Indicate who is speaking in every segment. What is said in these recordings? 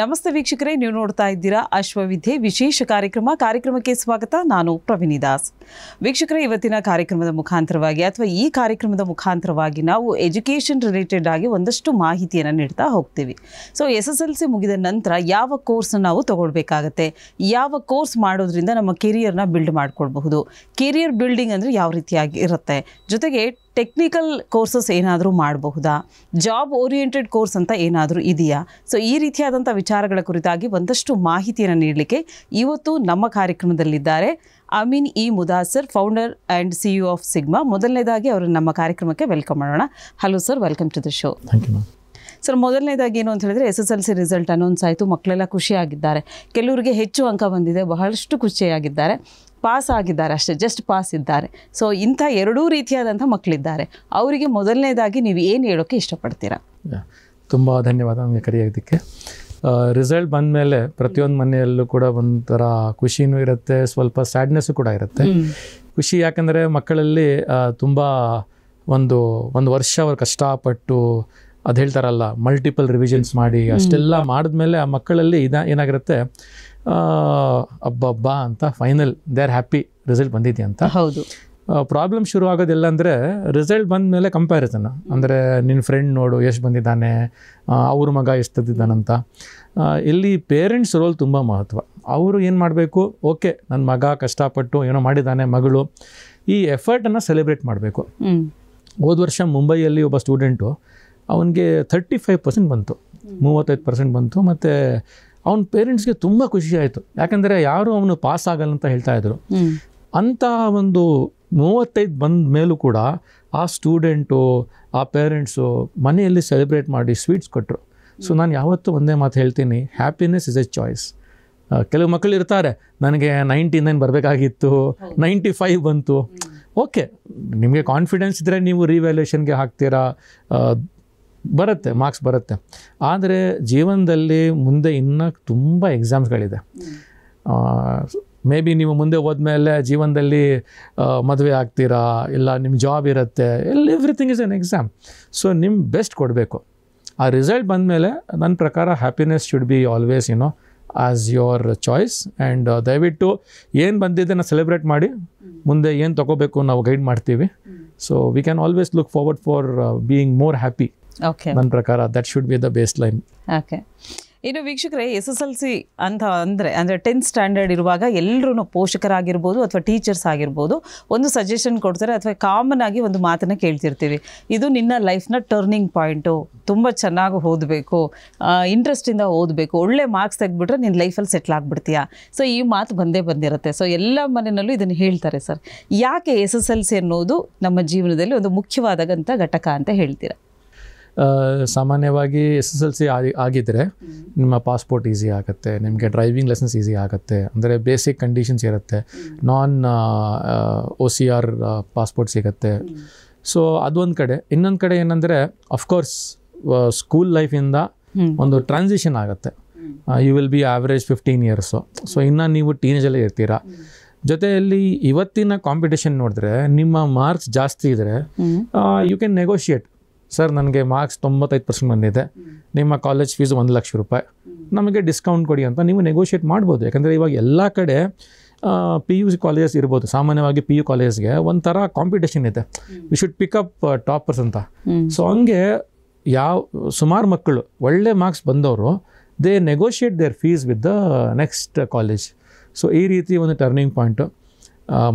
Speaker 1: ನಮಸ್ತೆ ವೀಕ್ಷಕರೇ ನೀವು ನೋಡ್ತಾ ಇದ್ದೀರಾ ಅಶ್ವವಿದ್ಯೆ ವಿಶೇಷ ಕಾರ್ಯಕ್ರಮ ಕಾರ್ಯಕ್ರಮಕ್ಕೆ ಸ್ವಾಗತ ನಾನು ಪ್ರವೀಣಿ ದಾಸ್ ವೀಕ್ಷಕರೇ ಇವತ್ತಿನ ಕಾರ್ಯಕ್ರಮದ ಮುಖಾಂತರವಾಗಿ ಅಥವಾ ಈ ಕಾರ್ಯಕ್ರಮದ ಮುಖಾಂತರವಾಗಿ ನಾವು ಎಜುಕೇಷನ್ ರಿಲೇಟೆಡ್ ಆಗಿ ಒಂದಷ್ಟು ಮಾಹಿತಿಯನ್ನು ನೀಡ್ತಾ ಹೋಗ್ತೀವಿ so S S L C ಮುಗಿದ ನಂತರ ಯಾವ ಕೋರ್ಸ್ನ ನಾವು ತಗೊಳ್ಬೇಕಾಗತ್ತೆ ಯಾವ ಕೋರ್ಸ್ ಮಾಡೋದ್ರಿಂದ ನಮ್ಮ ಕೆರಿಯರ್ನ ಬಿಲ್ಡ್ ಮಾಡ್ಕೊಳ್ಬಹುದು ಕೆರಿಯರ್ ಬಿಲ್ಡಿಂಗ್ ಅಂದರೆ ಯಾವ ರೀತಿಯಾಗಿ ಇರುತ್ತೆ ಜೊತೆಗೆ ಟೆಕ್ನಿಕಲ್ ಕೋರ್ಸಸ್ ಏನಾದರೂ ಮಾಡಬಹುದಾ ಜಾಬ್ ಓರಿಯೆಂಟೆಡ್ ಕೋರ್ಸ್ ಅಂತ ಏನಾದರೂ ಇದೆಯಾ ಸೊ ಈ ರೀತಿಯಾದಂಥ ವಿಚಾರಗಳ ಕುರಿತಾಗಿ ಒಂದಷ್ಟು ಮಾಹಿತಿಯನ್ನು ನೀಡಲಿಕ್ಕೆ ಇವತ್ತು ನಮ್ಮ ಕಾರ್ಯಕ್ರಮದಲ್ಲಿದ್ದಾರೆ Amin E Mudassar founder and CEO of Sigma ಮೊದಲನೇದಾಗಿ ಅವರನ್ನು ನಮ್ಮ ಕಾರ್ಯಕ್ರಮಕ್ಕೆ ವೆಲ್ಕಮ್ ಮಾಡೋಣ hello sir welcome to the show thank you sir ಮೊದಲನೇದಾಗಿ ಏನು ಅಂತ ಹೇಳಿದ್ರೆ S S L C result announce ಆಯಿತು ಮಕ್ಕಳೆಲ್ಲ ಖುಷಿಯಾಗಿದ್ದಾರೆ ಕೆಲವರಿಗೆ ಹೆಚ್ಚು ಅಂಕ ಬಂದಿದೆ ಬಹಳಷ್ಟು ಖುಷಿಯಾಗಿದ್ದಾರೆ ಪಾಸ್ ಆಗಿದ್ದಾರೆ ಅಷ್ಟೇ ಜಸ್ಟ್ ಪಾಸ್ ಇದ್ದಾರೆ ಸೊ ಇಂಥ ಎರಡೂ ರೀತಿಯಾದಂಥ ಮಕ್ಕಳಿದ್ದಾರೆ ಅವರಿಗೆ ಮೊದಲನೇದಾಗಿ ನೀವು ಏನು ಹೇಳೋಕ್ಕೆ ಇಷ್ಟಪಡ್ತೀರಾ
Speaker 2: ತುಂಬ ಧನ್ಯವಾದ ನಮಗೆ ಕರೆಯೋದಕ್ಕೆ ರಿಸಲ್ಟ್ ಬಂದ ಮೇಲೆ ಪ್ರತಿಯೊಂದು ಮನೆಯಲ್ಲೂ ಕೂಡ ಒಂಥರ ಖುಷಿನೂ ಇರುತ್ತೆ ಸ್ವಲ್ಪ ಸ್ಯಾಡ್ನೆಸ್ಸು ಕೂಡ ಇರುತ್ತೆ ಖುಷಿ ಯಾಕಂದರೆ ಮಕ್ಕಳಲ್ಲಿ ತುಂಬ ಒಂದು ಒಂದು ವರ್ಷ ಅವ್ರು ಕಷ್ಟಪಟ್ಟು ಅದು ಹೇಳ್ತಾರಲ್ಲ ಮಲ್ಟಿಪಲ್ ರಿವಿಷನ್ಸ್ ಮಾಡಿ ಅಷ್ಟೆಲ್ಲ ಮಾಡಿದ್ಮೇಲೆ ಆ ಮಕ್ಕಳಲ್ಲಿ ಇದ ಏನಾಗಿರುತ್ತೆ ಅಬ್ಬಬ್ಬಾ ಅಂತ final they are happy result ಬಂದಿದೆ ಅಂತ ಹೌದು ಪ್ರಾಬ್ಲಮ್ ಶುರು ಆಗೋದಿಲ್ಲ ಅಂದರೆ ರಿಸಲ್ಟ್ ಬಂದ ಮೇಲೆ ಕಂಪ್ಯಾರಿಸನ್ ಅಂದರೆ ನಿನ್ನ ಫ್ರೆಂಡ್ ನೋಡು ಎಷ್ಟು ಬಂದಿದ್ದಾನೆ ಅವ್ರ ಮಗ ಎಷ್ಟು ತಂದಿದ್ದಾನಂತ ಇಲ್ಲಿ ಪೇರೆಂಟ್ಸ್ ರೋಲ್ ತುಂಬ ಮಹತ್ವ ಅವರು ಏನು ಮಾಡಬೇಕು ಓಕೆ ನನ್ನ ಮಗ ಕಷ್ಟಪಟ್ಟು ಏನೋ ಮಾಡಿದ್ದಾನೆ ಮಗಳು ಈ ಎಫರ್ಟನ್ನು ಸೆಲೆಬ್ರೇಟ್ ಮಾಡಬೇಕು ಹೋದ ವರ್ಷ ಮುಂಬೈಯಲ್ಲಿ ಒಬ್ಬ ಸ್ಟೂಡೆಂಟು ಅವನಿಗೆ ಥರ್ಟಿ ಫೈವ್ ಪರ್ಸೆಂಟ್ ಬಂತು ಮೂವತ್ತೈದು ಪರ್ಸೆಂಟ್ ಬಂತು ಮತ್ತು ಅವನ ಪೇರೆಂಟ್ಸ್ಗೆ ತುಂಬ ಖುಷಿ ಆಯಿತು ಯಾಕಂದರೆ ಯಾರೂ ಅವನು ಪಾಸ್ ಆಗಲ್ಲ ಅಂತ ಹೇಳ್ತಾ ಇದ್ರು ಅಂಥ ಒಂದು ಮೂವತ್ತೈದು ಬಂದ ಮೇಲೂ ಕೂಡ ಆ ಸ್ಟೂಡೆಂಟು ಆ ಪೇರೆಂಟ್ಸು ಮನೆಯಲ್ಲಿ ಸೆಲೆಬ್ರೇಟ್ ಮಾಡಿ ಸ್ವೀಟ್ಸ್ ಕೊಟ್ಟರು ಸೊ ನಾನು ಯಾವತ್ತೂ ಒಂದೇ ಮಾತು ಹೇಳ್ತೀನಿ ಹ್ಯಾಪಿನೆಸ್ ಇಸ್ ಎ ಚಾಯ್ಸ್ ಕೆಲವು ಮಕ್ಕಳು ಇರ್ತಾರೆ ನನಗೆ ನೈಂಟಿ ನೈನ್ ಬರಬೇಕಾಗಿತ್ತು ನೈಂಟಿ ಫೈವ್ ಬಂತು ಓಕೆ ನಿಮಗೆ ಕಾನ್ಫಿಡೆನ್ಸ್ ಇದ್ದರೆ ನೀವು ರಿವ್ಯಾಲ್ಯೂಷನ್ಗೆ ಹಾಕ್ತೀರಾ ಬರುತ್ತೆ ಮಾರ್ಕ್ಸ್ ಬರುತ್ತೆ ಆದರೆ ಜೀವನದಲ್ಲಿ ಮುಂದೆ ಇನ್ನೂ ತುಂಬ ಎಕ್ಸಾಮ್ಸ್ಗಳಿದೆ ಮೇ ಬಿ ನೀವು ಮುಂದೆ ಹೋದ್ಮೇಲೆ ಜೀವನದಲ್ಲಿ ಮದುವೆ ಆಗ್ತೀರಾ ಇಲ್ಲ ನಿಮ್ಮ ಜಾಬ್ ಇರುತ್ತೆ ಎಲ್ಲ everything is in exam so ನಿಮ್ಮ ಬೆಸ್ಟ್ ಕೊಡಬೇಕು ಆ ರಿಸಲ್ಟ್ ಬಂದಮೇಲೆ ನನ್ನ ಪ್ರಕಾರ happiness should be always you know as your choice and ದಯವಿಟ್ಟು ಏನು ಬಂದಿದೆ ಸೆಲೆಬ್ರೇಟ್ ಮಾಡಿ ಮುಂದೆ ಏನು ತೊಗೋಬೇಕು ನಾವು ಗೈಡ್ ಮಾಡ್ತೀವಿ so we can always look forward for being more happy ನನ್ನ ಪ್ರಕಾರ that should be the base line
Speaker 1: okay ಇನ್ನು ವೀಕ್ಷಕರೇ ಎಸ್ ಎಸ್ ಎಲ್ ಸಿ ಅಂತ ಅಂದರೆ ಅಂದರೆ ಟೆಂತ್ ಸ್ಟ್ಯಾಂಡರ್ಡ್ ಇರುವಾಗ ಎಲ್ಲರೂ ಪೋಷಕರಾಗಿರ್ಬೋದು ಅಥವಾ ಟೀಚರ್ಸ್ ಆಗಿರ್ಬೋದು ಒಂದು ಸಜೆಷನ್ ಕೊಡ್ತಾರೆ ಅಥವಾ ಕಾಮನ್ ಆಗಿ ಒಂದು ಮಾತನ್ನು ಕೇಳ್ತಿರ್ತೀವಿ ಇದು ನಿನ್ನ ಲೈಫ್ನ ಟರ್ನಿಂಗ್ ಪಾಯಿಂಟು ತುಂಬ ಚೆನ್ನಾಗಿ ಓದಬೇಕು ಇಂಟ್ರೆಸ್ಟಿಂದ ಓದಬೇಕು ಒಳ್ಳೆ ಮಾರ್ಕ್ಸ್ ತೆಗೆದ್ಬಿಟ್ರೆ ನಿನ್ನ ಲೈಫಲ್ಲಿ ಸೆಟ್ಲ್ ಆಗಿಬಿಡ್ತೀಯಾ ಸೊ ಈ ಮಾತು ಬಂದೇ ಬಂದಿರುತ್ತೆ ಸೊ ಎಲ್ಲ ಮನೆಯಲ್ಲೂ ಇದನ್ನು ಹೇಳ್ತಾರೆ ಸರ್ ಯಾಕೆ ಎಸ್ ಎಸ್ ಎಲ್ ಸಿ ಅನ್ನೋದು ನಮ್ಮ ಜೀವನದಲ್ಲಿ ಒಂದು ಮುಖ್ಯವಾದಂಥ ಘಟಕ ಅಂತ ಹೇಳ್ತೀರಾ
Speaker 2: ಸಾಮಾನ್ಯವಾಗಿ ಎಸ್ ಎಸ್ ಎಲ್ ಸಿ ಆಗಿ ಆಗಿದ್ದರೆ ನಿಮ್ಮ ಪಾಸ್ಪೋರ್ಟ್ ಈಸಿ ಆಗುತ್ತೆ ನಿಮಗೆ ಡ್ರೈವಿಂಗ್ ಲೈಸೆನ್ಸ್ ಈಸಿ ಆಗುತ್ತೆ ಅಂದರೆ ಬೇಸಿಕ್ ಕಂಡೀಷನ್ಸ್ ಇರುತ್ತೆ non O C R passport ಸಿಗುತ್ತೆ ಸೊ ಅದೊಂದು ಕಡೆ ಇನ್ನೊಂದು ಕಡೆ ಏನಂದರೆ ಅಫ್ಕೋರ್ಸ್ ಸ್ಕೂಲ್ ಲೈಫಿಂದ ಒಂದು ಟ್ರಾನ್ಸಿಷನ್ ಆಗುತ್ತೆ you will be average fifteen years so ಇನ್ನು ನೀವು ಟೀನೇಜಲ್ಲೇ ಇರ್ತೀರಾ ಜೊತೆಯಲ್ಲಿ ಇವತ್ತಿನ ಕಾಂಪಿಟೇಷನ್ ನೋಡಿದ್ರೆ ನಿಮ್ಮ ಮಾರ್ಕ್ಸ್ ಜಾಸ್ತಿ ಇದ್ದರೆ ಯು ಕ್ಯಾನ್ ನೆಗೋಷಿಯೇಟ್ ಸರ್ ನನಗೆ ಮಾರ್ಕ್ಸ್ ತೊಂಬತ್ತೈದು ಪರ್ಸೆಂಟ್ ಬಂದಿದೆ ನಿಮ್ಮ ಕಾಲೇಜ್ ಫೀಸ್ ಒಂದು ಲಕ್ಷ ರೂಪಾಯಿ ನಮಗೆ ಡಿಸ್ಕೌಂಟ್ ಕೊಡಿ ಅಂತ ನೀವು ನೆಗೋಷಿಯೇಟ್ ಮಾಡ್ಬೋದು ಯಾಕಂದರೆ ಇವಾಗ ಎಲ್ಲ ಕಡೆ ಪಿ ಯು ಸಿ ಕಾಲೇಜಸ್ ಇರ್ಬೋದು ಸಾಮಾನ್ಯವಾಗಿ ಪಿ ಯು ಕಾಲೇಜ್ಗೆ ಒಂಥರ ಕಾಂಪಿಟೇಷನ್ ಇದೆ ವಿ ಶುಡ್ ಪಿಕಪ್ ಟಾಪರ್ಸ್ ಅಂತ ಸೊ ಹಂಗೆ ಯಾವ ಸುಮಾರು ಮಕ್ಕಳು ಒಳ್ಳೆ ಮಾರ್ಕ್ಸ್ ಬಂದವರು they negotiate their fees with the next college so ಈ ರೀತಿ ಒಂದು ಟರ್ನಿಂಗ್ ಪಾಯಿಂಟು